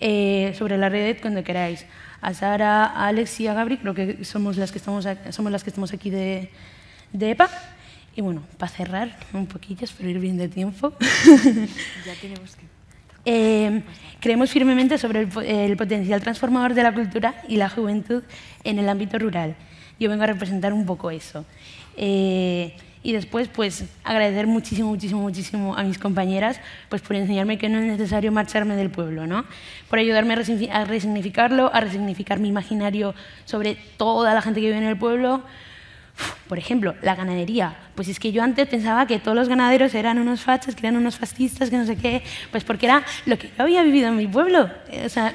S4: eh, sobre la red cuando queráis. A Sara, a Alex y a Gabri, creo que somos las que estamos aquí, somos las que estamos aquí de, de EPA. Y bueno, para cerrar un poquillo, espero ir bien de tiempo. *laughs*
S1: Ya tenemos que
S4: eh, creemos firmemente sobre el, potencial transformador de la cultura y la juventud en el ámbito rural. Yo vengo a representar un poco eso. Eh, y después, pues, agradecer muchísimo, muchísimo, muchísimo a mis compañeras pues, por enseñarme que no es necesario marcharme del pueblo, ¿no? Por ayudarme a resignificarlo, a resignificar mi imaginario sobre toda la gente que vive en el pueblo, por ejemplo, la ganadería. Pues es que yo antes pensaba que todos los ganaderos eran unos fachas, que eran unos fascistas, que no sé qué, pues porque era lo que yo había vivido en mi pueblo. Eh, o sea,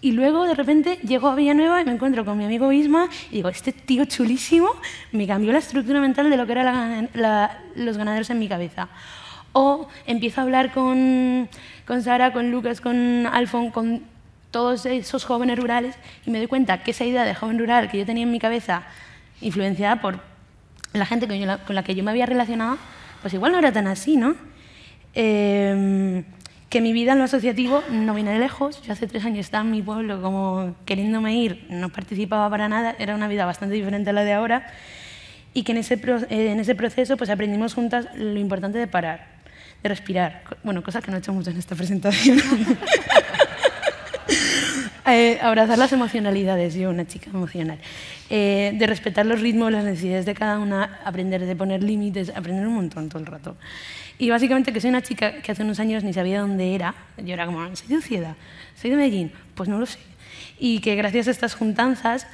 S4: y luego de repente llego a Villanueva y me encuentro con mi amigo Isma y digo, este tío chulísimo me cambió la estructura mental de lo que eran los ganaderos en mi cabeza. O empiezo a hablar con, con Sara, con Lucas, con Alfon, con todos esos jóvenes rurales y me doy cuenta que esa idea de joven rural que yo tenía en mi cabeza influenciada por la gente con la, que yo me había relacionado, pues igual no era tan así, ¿no? Em, que mi vida en lo asociativo no viene de lejos. Yo hace tres años estaba en mi pueblo como queriéndome ir, no participaba para nada, era una vida bastante diferente a la de ahora y que en ese, eh, en ese proceso pues aprendimos juntas lo importante de parar, de respirar, bueno, cosa que no he hecho mucho en esta presentación. *laughs* Eh, abrazar las emocionalidades, yo una chica emocional, eh, de respetar los ritmos, las necesidades de cada una, aprender de poner límites, aprender un montón todo el rato. Y básicamente que soy una chica que hace unos años ni sabía dónde era, yo era como, soy de Uciedad, soy de Medellín, pues no lo sé. Y que gracias a estas juntanzas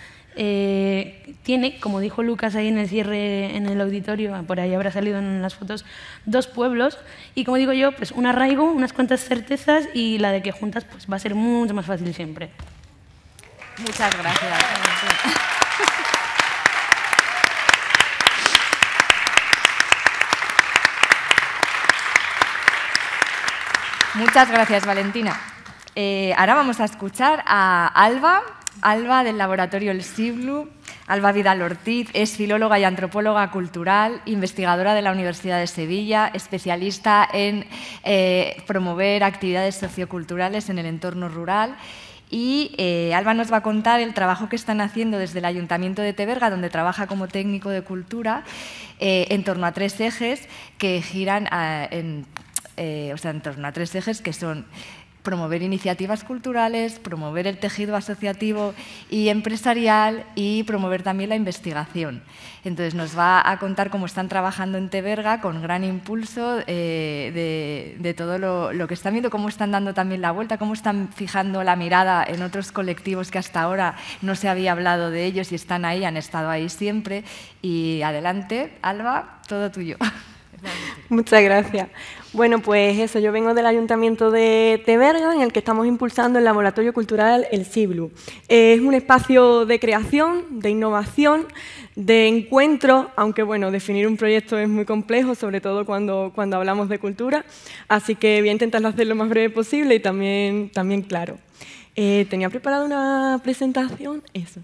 S4: eh, tiene, como dijo Lucas ahí en el cierre, en el auditorio, por ahí habrá salido en las fotos, dos pueblos y como digo yo, pues un arraigo, unas cuantas certezas y la de que juntas pues va a ser mucho más fácil siempre.
S5: Muchas gracias.
S1: Muchas gracias, Valentina. Eh, ahora vamos a escuchar a Alba, Alba del laboratorio El Siblu. Alba Vidal Ortiz es filóloga y antropóloga cultural, investigadora de la Universidad de Sevilla, especialista en eh, promover actividades socioculturales en el entorno rural. Y eh, Alba nos va a contar el trabajo que están haciendo desde el Ayuntamiento de Teberga, donde trabaja como técnico de cultura, eh, en torno a tres ejes que giran o sea, en torno a tres ejes que son promover iniciativas culturales, promover el tejido asociativo y empresarial y promover también la investigación. Entonces nos va a contar cómo están trabajando en Teberga con gran impulso eh, de, todo lo, que están viendo, cómo están dando también la vuelta, cómo están fijando la mirada en otros colectivos que hasta ahora no se había hablado de ellos y están ahí, han estado
S6: ahí siempre. Y adelante, Alba, todo tuyo. *laughs* Muchas gracias. Bueno, pues eso, yo vengo del Ayuntamiento de Teberga, en el que estamos impulsando el Laboratorio Cultural El Siblu. Es un espacio de creación, de innovación, de encuentro, aunque bueno, definir un proyecto es muy complejo, sobre todo cuando, cuando hablamos de cultura, así que voy a intentar hacerlo lo más breve posible y también, también claro. Eh, tenía preparada una presentación, eso.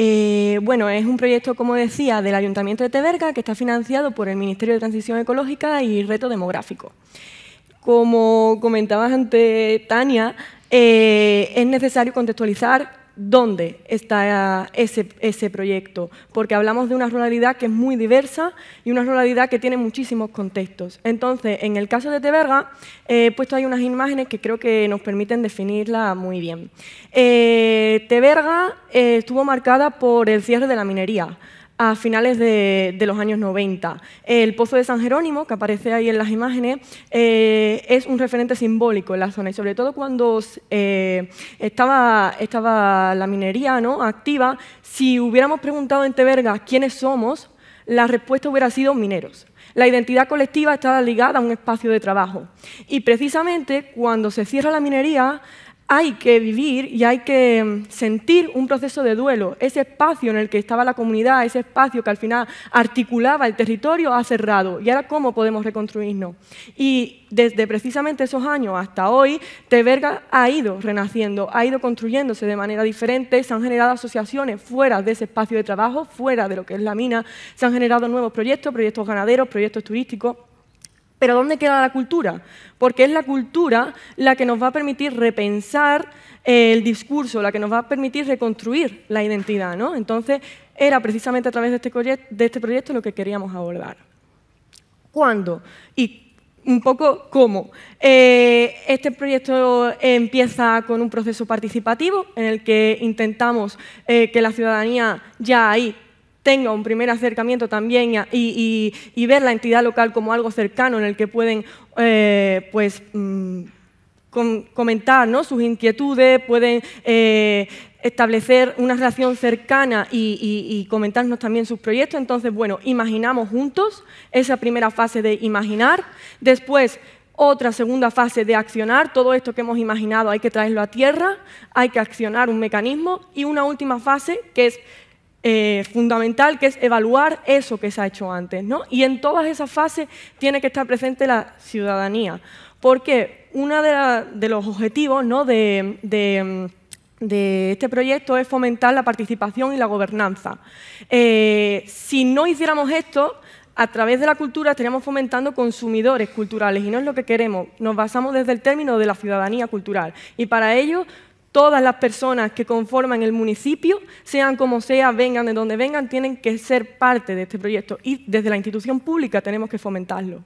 S6: Eh, bueno, es un proyecto, como decía, del Ayuntamiento de Teverga que está financiado por el Ministerio de Transición Ecológica y Reto Demográfico. Como comentabas ante Tania, eh, es necesario contextualizar dónde está eh, ese, proyecto, porque hablamos de una ruralidad que es muy diversa y una ruralidad que tiene muchísimos contextos. Entonces, en el caso de Teberga, eh, he puesto ahí unas imágenes que creo que nos permiten definirla muy bien. Eh, Teberga estuvo marcada por el cierre de la minería a finales de, los años 90. El Pozo de San Jerónimo, que aparece ahí en las imágenes, eh, es un referente simbólico en la zona y sobre todo cuando eh, estaba, estaba, la minería ¿no? activa, si hubiéramos preguntado en Teverga quiénes somos, la respuesta hubiera sido mineros. La identidad colectiva estaba ligada a un espacio de trabajo. Y precisamente cuando se cierra la minería, hay que vivir y hay que mm, sentir un proceso de duelo. Ese espacio en el que estaba la comunidad, ese espacio que al final articulaba el territorio, ha cerrado. ¿Y ahora cómo podemos reconstruirnos? Y desde precisamente esos años hasta hoy, Teverga ha ido renaciendo, ha ido construyéndose de manera diferente, se han generado asociaciones fuera de ese espacio de trabajo, fuera de lo que es la mina, se han generado nuevos proyectos, proyectos ganaderos, proyectos turísticos. Pero ¿dónde queda la cultura? Porque es la cultura la que nos va a permitir repensar el discurso, la que nos va a permitir reconstruir la identidad. ¿no? Entonces, era precisamente a través de este, este proyecto lo que queríamos abordar. ¿Cuándo? Y un poco cómo. Eh, este proyecto empieza con un proceso participativo en el que intentamos eh, que la ciudadanía ya ahí tenga un primer acercamiento también y, ver la entidad local como algo cercano en el que pueden eh, pues, mm, comentar sus inquietudes, pueden eh, establecer una relación cercana y, y, comentarnos también sus proyectos. Entonces, bueno, imaginamos juntos esa primera fase de imaginar, después otra segunda fase de accionar, todo esto que hemos imaginado hay que traerlo a tierra, hay que accionar un mecanismo y una última fase que es eh, fundamental, que es evaluar eso que se ha hecho antes. ¿no? Y en todas esas fases tiene que estar presente la ciudadanía, porque uno de, los objetivos ¿no? de, este proyecto es fomentar la participación y la gobernanza. Eh, si no hiciéramos esto, a través de la cultura estaríamos fomentando consumidores culturales y no es lo que queremos. Nos basamos desde el término de la ciudadanía cultural y para ello todas las personas que conforman el municipio, sean como sea, vengan de donde vengan, tienen que ser parte de este proyecto y desde la institución pública tenemos que fomentarlo.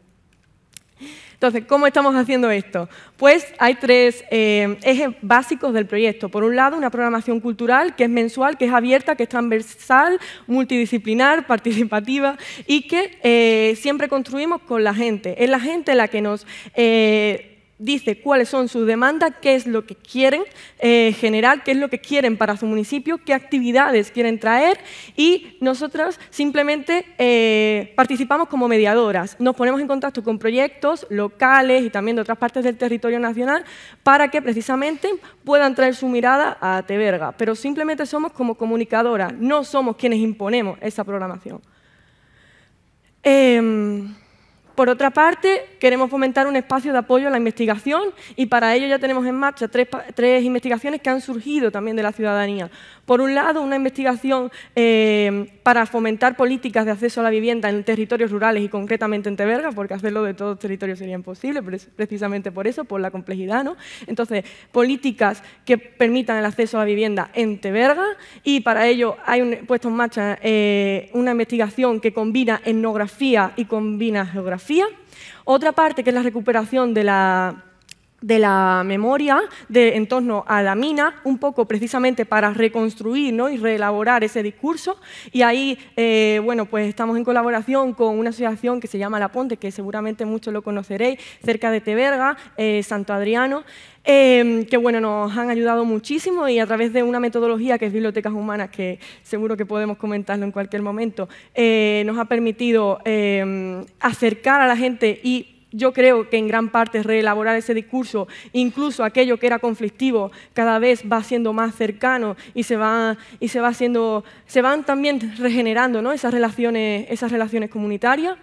S6: Entonces, ¿cómo estamos haciendo esto? Pues hay tres eh, ejes básicos del proyecto. Por un lado, una programación cultural que es mensual, que es abierta, que es transversal, multidisciplinar, *laughs* participativa y que eh, siempre construimos con la gente. Es la gente la que nos... Eh, dice cuáles son sus demandas, qué es lo que quieren eh, generar, qué es lo que quieren para su municipio, qué actividades quieren traer y nosotros simplemente eh, participamos como mediadoras. Nos ponemos en contacto con proyectos locales y también de otras partes del territorio nacional para que precisamente puedan traer su mirada a Teverga, pero simplemente somos como comunicadoras, no somos quienes imponemos esa programación. Em, por otra parte, queremos fomentar un espacio de apoyo a la investigación y para ello ya tenemos en marcha tres, investigaciones que han surgido también de la ciudadanía. Por un lado, una investigación eh, para fomentar políticas de acceso a la vivienda en territorios rurales y concretamente en Teberga, porque hacerlo de todos los territorios sería imposible, precisamente por eso, por la complejidad. ¿no? Entonces, políticas que permitan el acceso a la vivienda en Teberga y para ello hay un, puesto en marcha eh, una investigación que combina etnografía y combina geografía otra parte que es la recuperación de la de la memoria de, en torno a la mina, un poco precisamente para reconstruir ¿no? y reelaborar ese discurso. Y ahí, eh, bueno, pues estamos en colaboración con una asociación que se llama La Ponte, que seguramente muchos lo conoceréis, cerca de Teverga, eh, Santo Adriano, em, que bueno, nos han ayudado muchísimo y a través de una metodología que es Bibliotecas Humanas, que seguro que podemos comentarlo en cualquier momento, eh, nos ha permitido em, acercar a la gente y yo creo que en gran parte reelaborar ese discurso, incluso aquello que era conflictivo, cada vez va siendo más cercano y se, va, y se, va haciendo, se van también regenerando ¿no? esas, relaciones, esas relaciones comunitarias.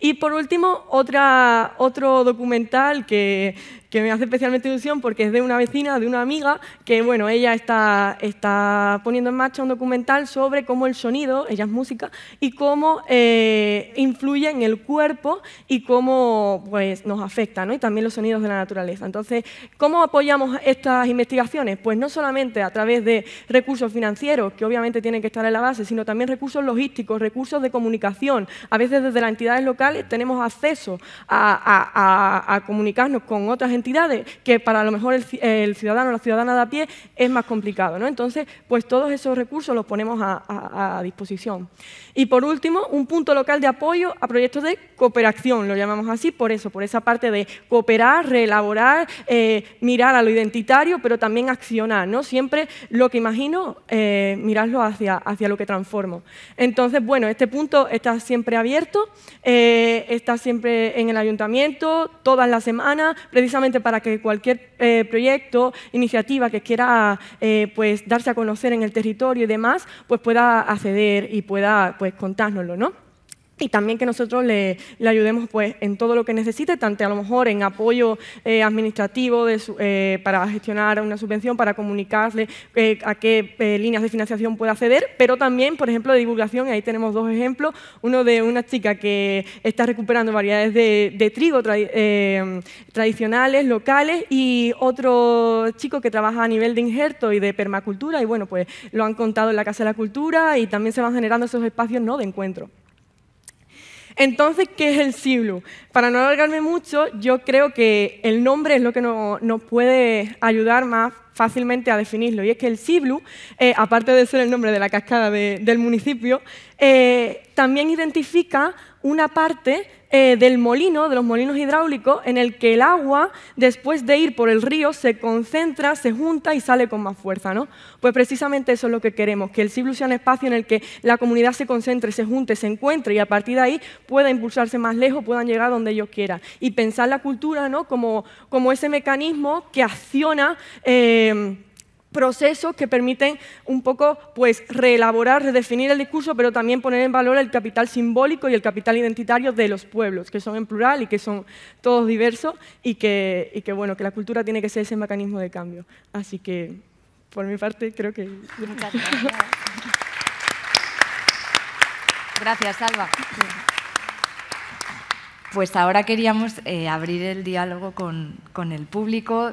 S6: Y por último, otra, otro documental que, que me hace especialmente ilusión porque es de una vecina, de una amiga, que bueno, ella está, está poniendo en marcha un documental sobre cómo el sonido, ella es música, y cómo eh, influye en el cuerpo y cómo pues, nos afecta, y también los sonidos de la naturaleza. Entonces, ¿cómo apoyamos estas investigaciones? Pues no solamente a través de recursos financieros, que obviamente tienen que estar en la base, sino también recursos logísticos, recursos de comunicación. A veces desde las entidades locales tenemos acceso a, a comunicarnos con otras entidades que para lo mejor el, ciudadano o la ciudadana de a pie es más complicado. Entonces, pues todos esos recursos los ponemos a, disposición. Y por último, un punto local de apoyo a proyectos de cooperación, lo llamamos así por eso, por esa parte de cooperar, reelaborar, eh, mirar a lo identitario, pero también accionar, ¿no? Siempre lo que imagino, eh, mirarlo hacia, hacia lo que transformo. Entonces, bueno, este punto está siempre abierto, eh, está siempre en el ayuntamiento, todas las semanas, precisamente para que cualquier eh, proyecto, iniciativa que quiera eh, pues, darse a conocer en el territorio y demás, pues pueda acceder y pueda pues, contárnoslo, ¿no? y también que nosotros le, ayudemos pues, en todo lo que necesite, tanto a lo mejor en apoyo eh, administrativo eh, para gestionar una subvención, para comunicarle eh, a qué líneas de financiación puede acceder, pero también, por ejemplo, de divulgación, ahí tenemos dos ejemplos, uno de una chica que está recuperando variedades de, trigo tradicionales, locales, y otro chico que trabaja a nivel de injerto y de permacultura, y bueno, pues lo han contado en la Casa de la Cultura y también se van generando esos espacios ¿no? de encuentro. Entonces, ¿qué es el Siblu? Para no alargarme mucho, yo creo que el nombre es lo que nos puede ayudar más fácilmente a definirlo. Y es que el Siblu, eh, aparte de ser el nombre de la cascada del municipio, eh, también identifica una parte eh, del molino, de los molinos hidráulicos, en el que el agua, después de ir por el río, se concentra, se junta y sale con más fuerza. ¿no? Pues precisamente eso es lo que queremos, que el Siblu sea un espacio en el que la comunidad se concentre, se junte, se encuentre y a partir de ahí pueda impulsarse más lejos, puedan llegar donde ellos quieran. Y pensar la cultura ¿no? como, como ese mecanismo que acciona... Eh, procesos que permiten un poco pues, reelaborar, redefinir el discurso, pero también poner en valor el capital simbólico y el capital identitario de los pueblos, que son en plural y que son todos diversos y que, bueno, que la cultura tiene que ser ese mecanismo de cambio. Así que, por mi parte, creo que... gracias.
S1: gracias, Salva. Pues ahora queríamos eh, abrir el diálogo con, con el público.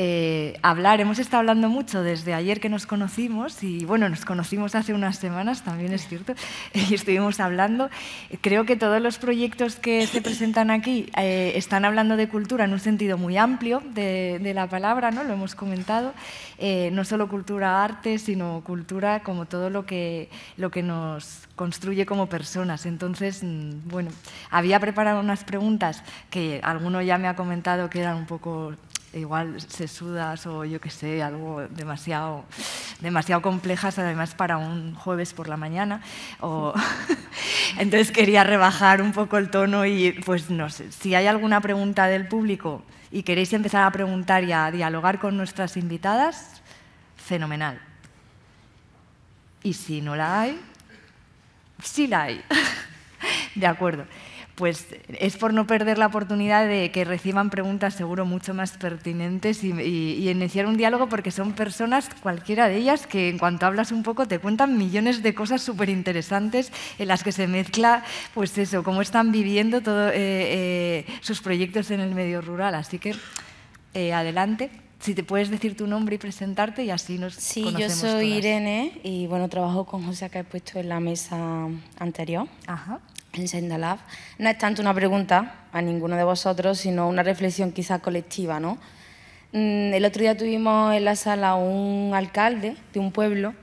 S1: Eh, hablar. Hemos estado hablando mucho desde ayer que nos conocimos y bueno, nos conocimos hace unas semanas, también es cierto, *laughs* y estuvimos hablando. Creo que todos los proyectos que se presentan aquí eh, están hablando de cultura en un sentido muy amplio de, la palabra, ¿no? Lo hemos comentado. Eh, no solo cultura arte, sino cultura como todo lo que, lo que nos construye como personas. Entonces, mm, bueno, había preparado unas preguntas que alguno ya me ha comentado que eran un poco igual se sesudas o yo que sé, algo demasiado, demasiado complejas, además para un jueves por la mañana. O... *laughs* Entonces quería rebajar un poco el tono y pues no sé, si hay alguna pregunta del público y queréis empezar a preguntar y a dialogar con nuestras invitadas, fenomenal. Y si no la hay, sí la hay. *laughs* De acuerdo pues es por no perder la oportunidad de que reciban preguntas seguro mucho más pertinentes y, iniciar un diálogo porque son personas, cualquiera de ellas, que en cuanto hablas un poco te cuentan millones de cosas súper interesantes en las que se mezcla, pues eso, cómo están viviendo todo, eh, eh, sus proyectos en el medio rural. Así que eh, adelante. Si te puedes decir tu nombre y presentarte
S5: y así nos Sí, yo soy Irene y bueno, trabajo con José que he puesto en la mesa anterior. Ajá en Sendalab, no es tanto una pregunta a ninguno de vosotros, sino una reflexión quizá colectiva. ¿no? Mm, el otro día tuvimos en la sala un alcalde de un pueblo,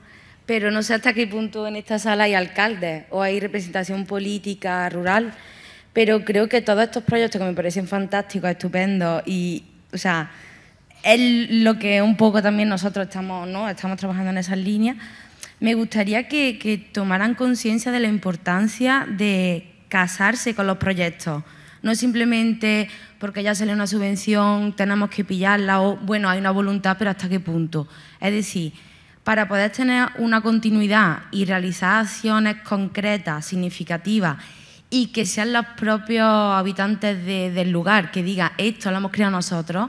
S5: pero no sé hasta qué punto en esta sala hay alcaldes o hay representación política rural, pero creo que todos estos proyectos que me parecen fantásticos, estupendos y, o sea, es lo que un poco también nosotros estamos, ¿no? estamos trabajando en esas líneas me gustaría que, tomaran conciencia de la importancia de casarse con los proyectos. No simplemente porque ya sale una subvención, tenemos que pillarla o, bueno, hay una voluntad, pero ¿hasta qué punto? Es decir, para poder tener una continuidad y realizar acciones concretas, significativas y que sean los propios habitantes del lugar que digan esto lo hemos creado nosotros,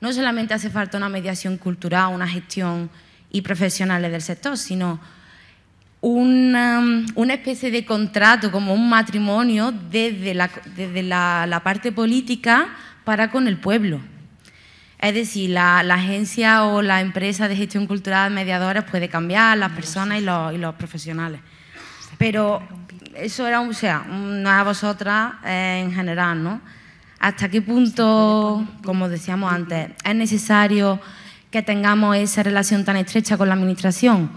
S5: no solamente hace falta una mediación cultural, una gestión y profesionales del sector, sino una, especie de contrato, como un matrimonio desde, la, desde la, parte política para con el pueblo. Es decir, la, agencia o la empresa de gestión cultural mediadora puede cambiar, las personas y los, profesionales. Pero eso era, o sea, no a vosotras eh, en general, ¿no? ¿Hasta qué punto, como decíamos antes, es necesario que tengamos esa relación tan estrecha con la Administración?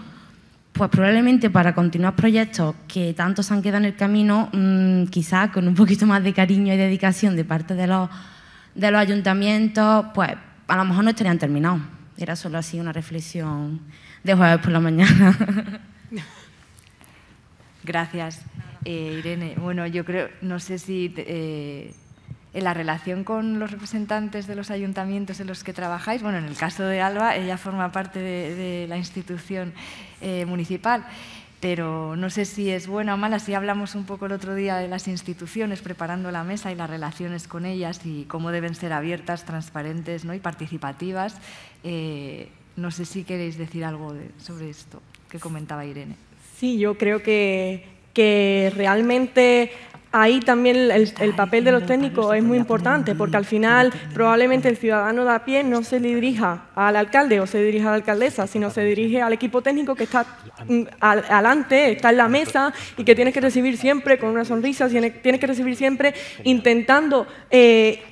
S5: Pues probablemente para continuar proyectos que tanto se han quedado en el camino, mm, quizás con un poquito más de cariño y dedicación de parte de los, de los ayuntamientos, pues a lo mejor no estarían terminados. Era solo así una reflexión de jueves por la mañana.
S1: *laughs* Gracias, eh, Irene. Bueno, yo creo, no sé si eh, en la relación con los representantes de los ayuntamientos en los que trabajáis, bueno, en el caso de Alba, ella forma parte de, la institución eh, municipal, pero no sé si es buena o mala, si hablamos un poco el otro día de las instituciones, preparando la mesa y las relaciones con ellas y cómo deben ser abiertas, transparentes ¿no? y participativas. Eh, no sé si
S6: queréis decir algo
S1: sobre esto que comentaba
S6: Irene. Sí, yo creo que, que realmente ahí también el, papel de los técnicos es muy importante, porque al final probablemente el ciudadano de a pie no se dirija al alcalde o se dirija a la alcaldesa, sino se dirige al equipo técnico que está mm, adelante, alante, está en la mesa y que tienes que recibir siempre con una sonrisa, tienes que recibir siempre intentando eh,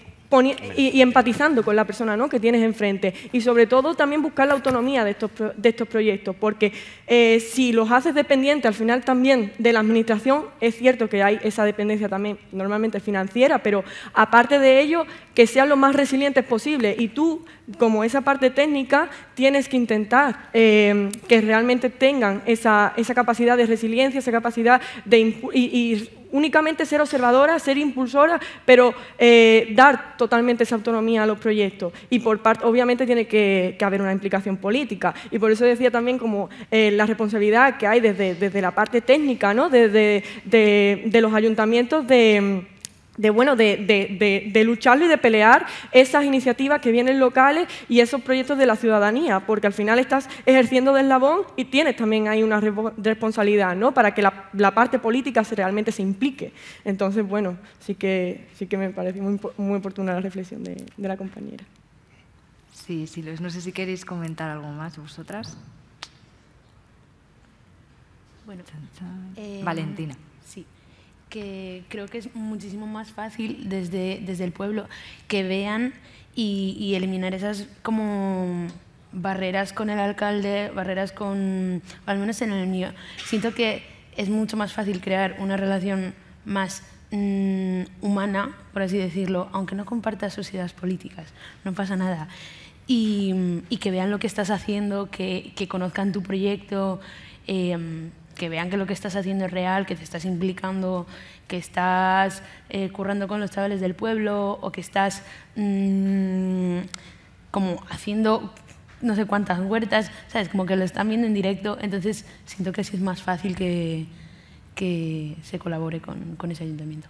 S6: y, empatizando con la persona ¿no? que tienes enfrente. Y sobre todo también buscar la autonomía de estos, de estos proyectos, porque eh, si los haces dependientes al final también de la administración, es cierto que hay esa dependencia también normalmente financiera, pero aparte de ello, que sean lo más resilientes posible. Y tú, como esa parte técnica, tienes que intentar eh, que realmente tengan esa, esa, capacidad de resiliencia, esa capacidad de y únicamente ser observadora, ser impulsora, pero eh, dar totalmente esa autonomía a los proyectos. Y por parte, obviamente tiene que, haber una implicación política. Y por eso decía también como eh, la responsabilidad que hay desde, desde la parte técnica, ¿no? desde de los ayuntamientos de de, bueno, de, de, lucharlo y de pelear esas iniciativas que vienen locales y esos proyectos de la ciudadanía, porque al final estás ejerciendo de eslabón y tienes también ahí una responsabilidad, ¿no? Para que la, parte política se, realmente se implique. Entonces, bueno, sí que, sí que me parece muy, muy oportuna la reflexión de, la compañera. Sí, sí, no sé si queréis comentar algo más
S1: vosotras. Bueno, eh, Valentina
S4: que creo que es muchísimo más fácil desde, desde el pueblo que vean y, eliminar esas como barreras con el alcalde, barreras con, al menos en el mío. Siento que es mucho más fácil crear una relación más mm, humana, por así decirlo, aunque no compartas sus ideas políticas, no pasa nada. Y, que vean lo que estás haciendo, que, conozcan tu proyecto. Eh, que vean que lo que estás haciendo es real, que te estás implicando, que estás eh, currando con los chavales del pueblo o que estás mm, como haciendo no sé cuántas huertas, ¿sabes? Como que lo están viendo en directo, entonces siento que así es más fácil que, que se colabore con, ese ayuntamiento.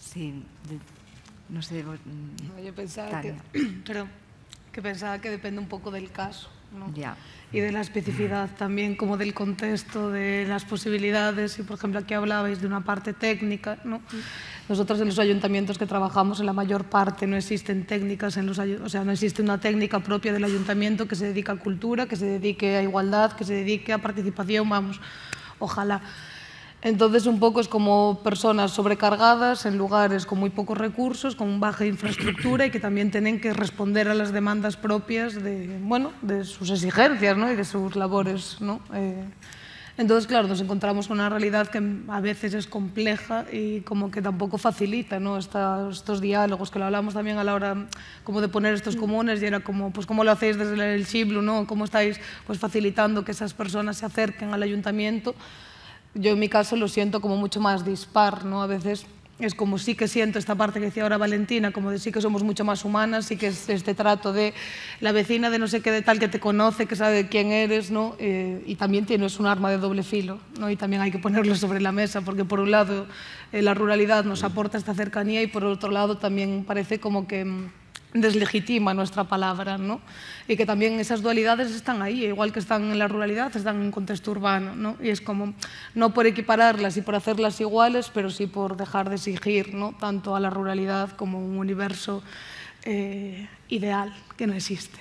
S3: Sí, no sé. Mm, yo pensaba que. *clears throat* que pensaba que depende un poco del caso. ¿no? Y de la especificidad también, como del contexto, de las posibilidades. Y, por ejemplo, aquí hablabais de una parte técnica. ¿no? Nosotros en los ayuntamientos que trabajamos, en la mayor parte no existen técnicas, en los, o sea, no existe una técnica propia del ayuntamiento que se dedique a cultura, que se dedique a igualdad, que se dedique a participación, vamos, ojalá. Entonces, un poco es como personas sobrecargadas en lugares con muy pocos recursos, con baja infraestructura y e que también tienen que responder a las demandas propias de, sus exigencias y de sus labores. ¿no? Eh, entonces, claro, nos encontramos con una realidad que a veces es compleja y como que tampoco facilita ¿no? estos diálogos, que lo hablamos también a la hora como de poner estos comunes y era como, pues cómo lo hacéis desde el Chiblu, ¿no? ¿Cómo estáis pues, facilitando que esas personas se acerquen al ayuntamiento? yo en mi caso lo siento como mucho más dispar, ¿no? A veces es como sí que siento esta parte que decía ahora Valentina, como de sí que somos mucho más humanas, sí que es este trato de la vecina de no sé qué de tal que te conoce, que sabe quién eres, ¿no? Eh, y también tienes un arma de doble filo, ¿no? Y también hay que ponerlo sobre la mesa, porque por un lado eh, la ruralidad nos aporta esta cercanía y por otro lado también parece como que mm, deslegitima nuestra palabra, ¿no? Y que también esas dualidades están ahí, igual que están en la ruralidad, están en un contexto urbano, ¿no? Y es como, no por equipararlas y por hacerlas iguales, pero sí por dejar de exigir, ¿no? Tanto a la ruralidad como un universo eh, ideal que no existe.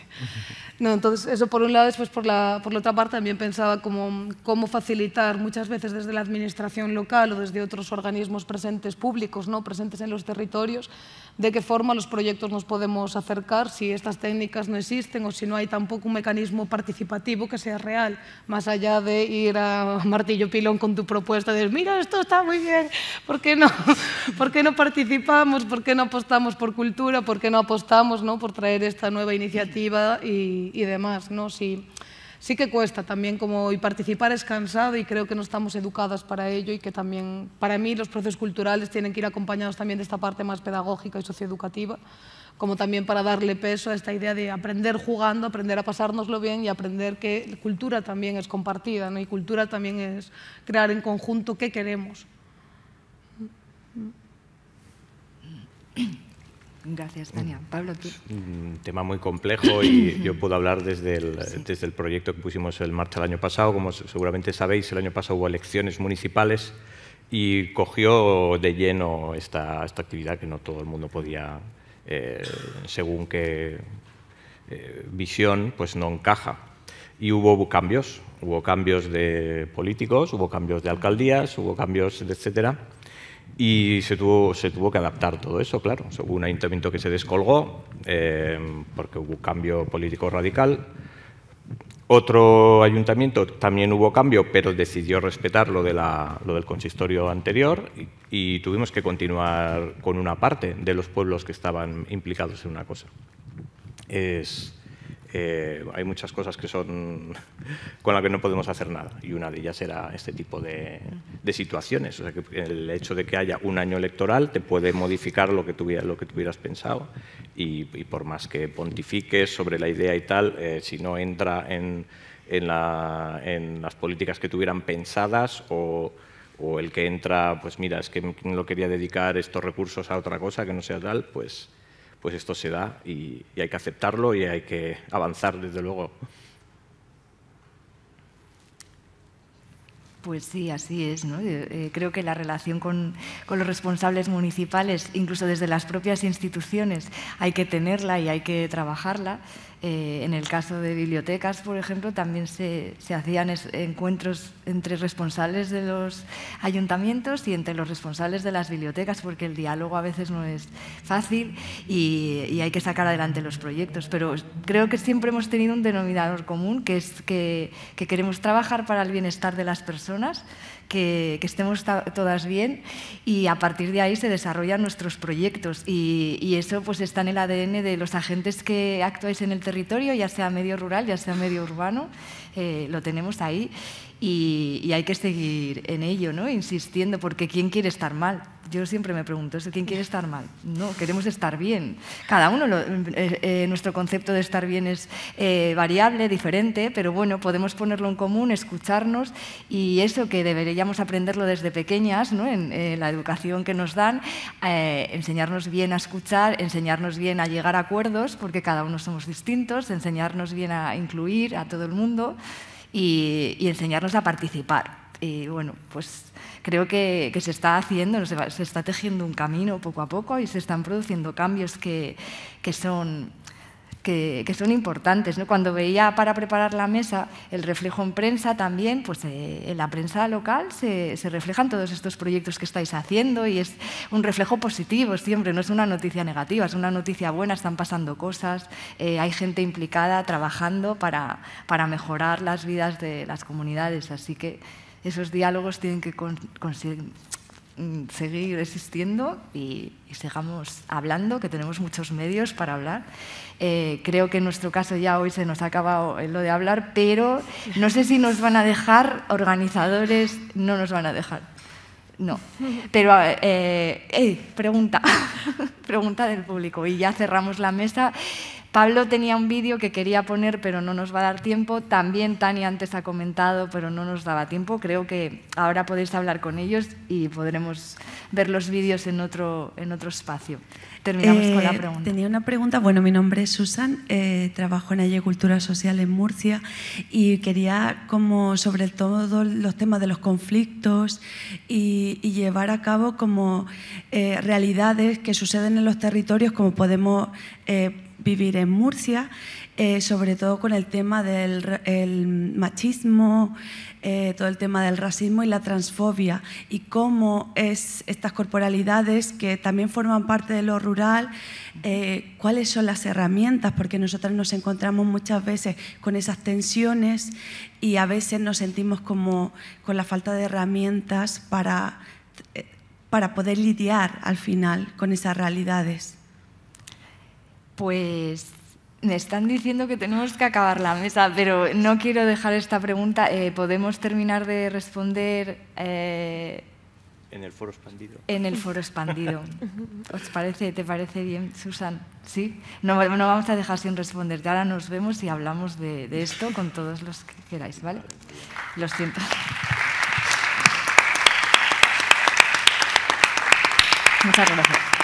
S3: entonces, eso por un lado, después por la, otra parte también pensaba cómo, cómo facilitar muchas veces desde la administración local o desde otros organismos presentes públicos, ¿no? presentes en los territorios, de qué forma los proyectos nos podemos acercar si estas técnicas no existen o si no hay tampoco un mecanismo participativo que sea real, más allá de ir a martillo pilón con tu propuesta de mira, esto está muy bien, ¿por qué no, *laughs* ¿Por no participamos? ¿Por qué no apostamos por cultura? ¿Por qué no apostamos ¿no? por traer esta nueva iniciativa y, demás? ¿no? Si, sí que cuesta también como y participar es cansado y creo que no estamos educadas para ello y que también para mí los procesos culturales tienen que ir acompañados también de esta parte más pedagógica y socioeducativa como también para darle peso a esta idea de aprender jugando, aprender a pasárnoslo bien y aprender que cultura también es compartida ¿no? y cultura también es crear en conjunto qué queremos.
S1: Gracias, Tania. Mm, Pablo, ¿tú?
S2: Un tema muy complejo y *coughs* yo puedo hablar desde el, desde el proyecto que pusimos en marcha el año pasado. Como seguramente sabéis, el año pasado hubo elecciones municipales y cogió de lleno esta, esta actividad que no todo el mundo podía, eh, según qué eh, visión, pues no encaja. Y hubo cambios, hubo cambios de políticos, hubo cambios de alcaldías, hubo cambios, de etcétera. Y se tuvo, se tuvo que adaptar todo eso, claro. hubo un ayuntamiento que se descolgó eh, porque hubo cambio político radical. Otro ayuntamiento también hubo cambio, pero decidió respetar lo, de la, lo del consistorio anterior y, tuvimos que continuar con una parte de los pueblos que estaban implicados en una cosa. Eh, hay muchas cosas que son *laughs* con las que no podemos hacer nada y una de ellas era este tipo de, situaciones. O sea, que el hecho de que haya un año electoral te puede modificar lo que, lo que tuvieras pensado y, por más que pontifiques sobre la idea y tal, eh, si no entra en, las políticas que tuvieran pensadas o el que entra, pues mira, es que no quería dedicar estos recursos a otra cosa que no sea tal, pues pues esto se da y, hay que aceptarlo y hay que avanzar, desde luego.
S1: Pues sí, así es. Eh, eh, creo que la relación con, los responsables municipales, incluso desde las propias instituciones, hay que tenerla y hay que trabajarla. Eh, en el caso de bibliotecas, por ejemplo, también se, hacían encuentros entre responsables de los ayuntamientos y entre los responsables de las bibliotecas, porque el diálogo a veces no es fácil y, hay que sacar adelante los proyectos. Pero creo que siempre hemos tenido un denominador común, que es que, que queremos trabajar para el bienestar de las personas que, estemos todas bien y a partir de ahí se desarrollan nuestros proyectos y, eso pues está en el ADN de los agentes que actuáis en el territorio, ya sea medio rural, ya sea medio urbano, eh, lo tenemos ahí y, hay que seguir en ello, ¿no? insistiendo, porque ¿quién quiere estar mal? Yo siempre me pregunto, ¿quién quiere estar mal? No, queremos estar bien. Cada uno, eh, eh, nuestro concepto de estar bien es eh, variable, diferente, pero bueno, podemos ponerlo en común, escucharnos y eso que deberíamos aprenderlo desde pequeñas, ¿no? en la educación que nos dan, enseñarnos bien a escuchar, enseñarnos bien a llegar a acuerdos, porque cada uno somos distintos, enseñarnos bien a incluir a todo el mundo y, y enseñarnos a participar. Y bueno, pues creo que, se está haciendo, se, está tejiendo un camino poco a poco y se están produciendo cambios que, son importantes. Cuando veía para preparar la mesa el reflejo en prensa también, pues eh, en la prensa local se, reflejan todos estos proyectos que estáis haciendo y es un reflejo positivo siempre, no es una noticia negativa, es una noticia buena, están pasando cosas, eh, hay gente implicada trabajando para, para mejorar las vidas de las comunidades, así que esos diálogos tienen que mm, seguir existiendo y, sigamos hablando, que tenemos muchos medios para hablar. Eh, creo que en nuestro caso ya hoy se nos ha acabado lo de hablar, pero no sé si nos van a dejar, organizadores no nos van a dejar. No, pero eh, pregunta, *laughs* pregunta del público y ya cerramos la mesa. Pablo tenía un vídeo que quería poner, pero no nos va a dar tiempo. También Tania antes ha comentado, pero no nos daba tiempo. Creo que ahora podéis hablar con ellos y podremos ver los vídeos en otro, en otro espacio. Terminamos con la eh, pregunta.
S4: Tenía una pregunta. Bueno, mi nombre es Susan, eh, trabajo en Cultura Social en Murcia y quería, como sobre todo los temas de los conflictos y, llevar a cabo como eh, realidades que suceden en los territorios, como podemos vivir en Murcia, eh, sobre todo con el tema del machismo, eh, todo el tema del racismo y la transfobia, y cómo es estas corporalidades que también forman parte de lo rural, eh, cuáles son las herramientas, porque nosotras nos encontramos muchas veces con esas tensiones y a veces nos sentimos como con la falta de herramientas para poder lidiar al final con esas realidades.
S1: Pues me están diciendo que tenemos que acabar la mesa, pero no quiero dejar esta pregunta. Eh, ¿Podemos terminar de responder? Eh,
S2: en el foro expandido. En el foro expandido. *laughs*
S1: ¿Os parece, te parece bien, Susan? ¿Sí? No, no vamos a dejar sin responder. Ya Ahora nos vemos y hablamos de, de esto con todos los que queráis, ¿vale? Lo siento. Muchas gracias.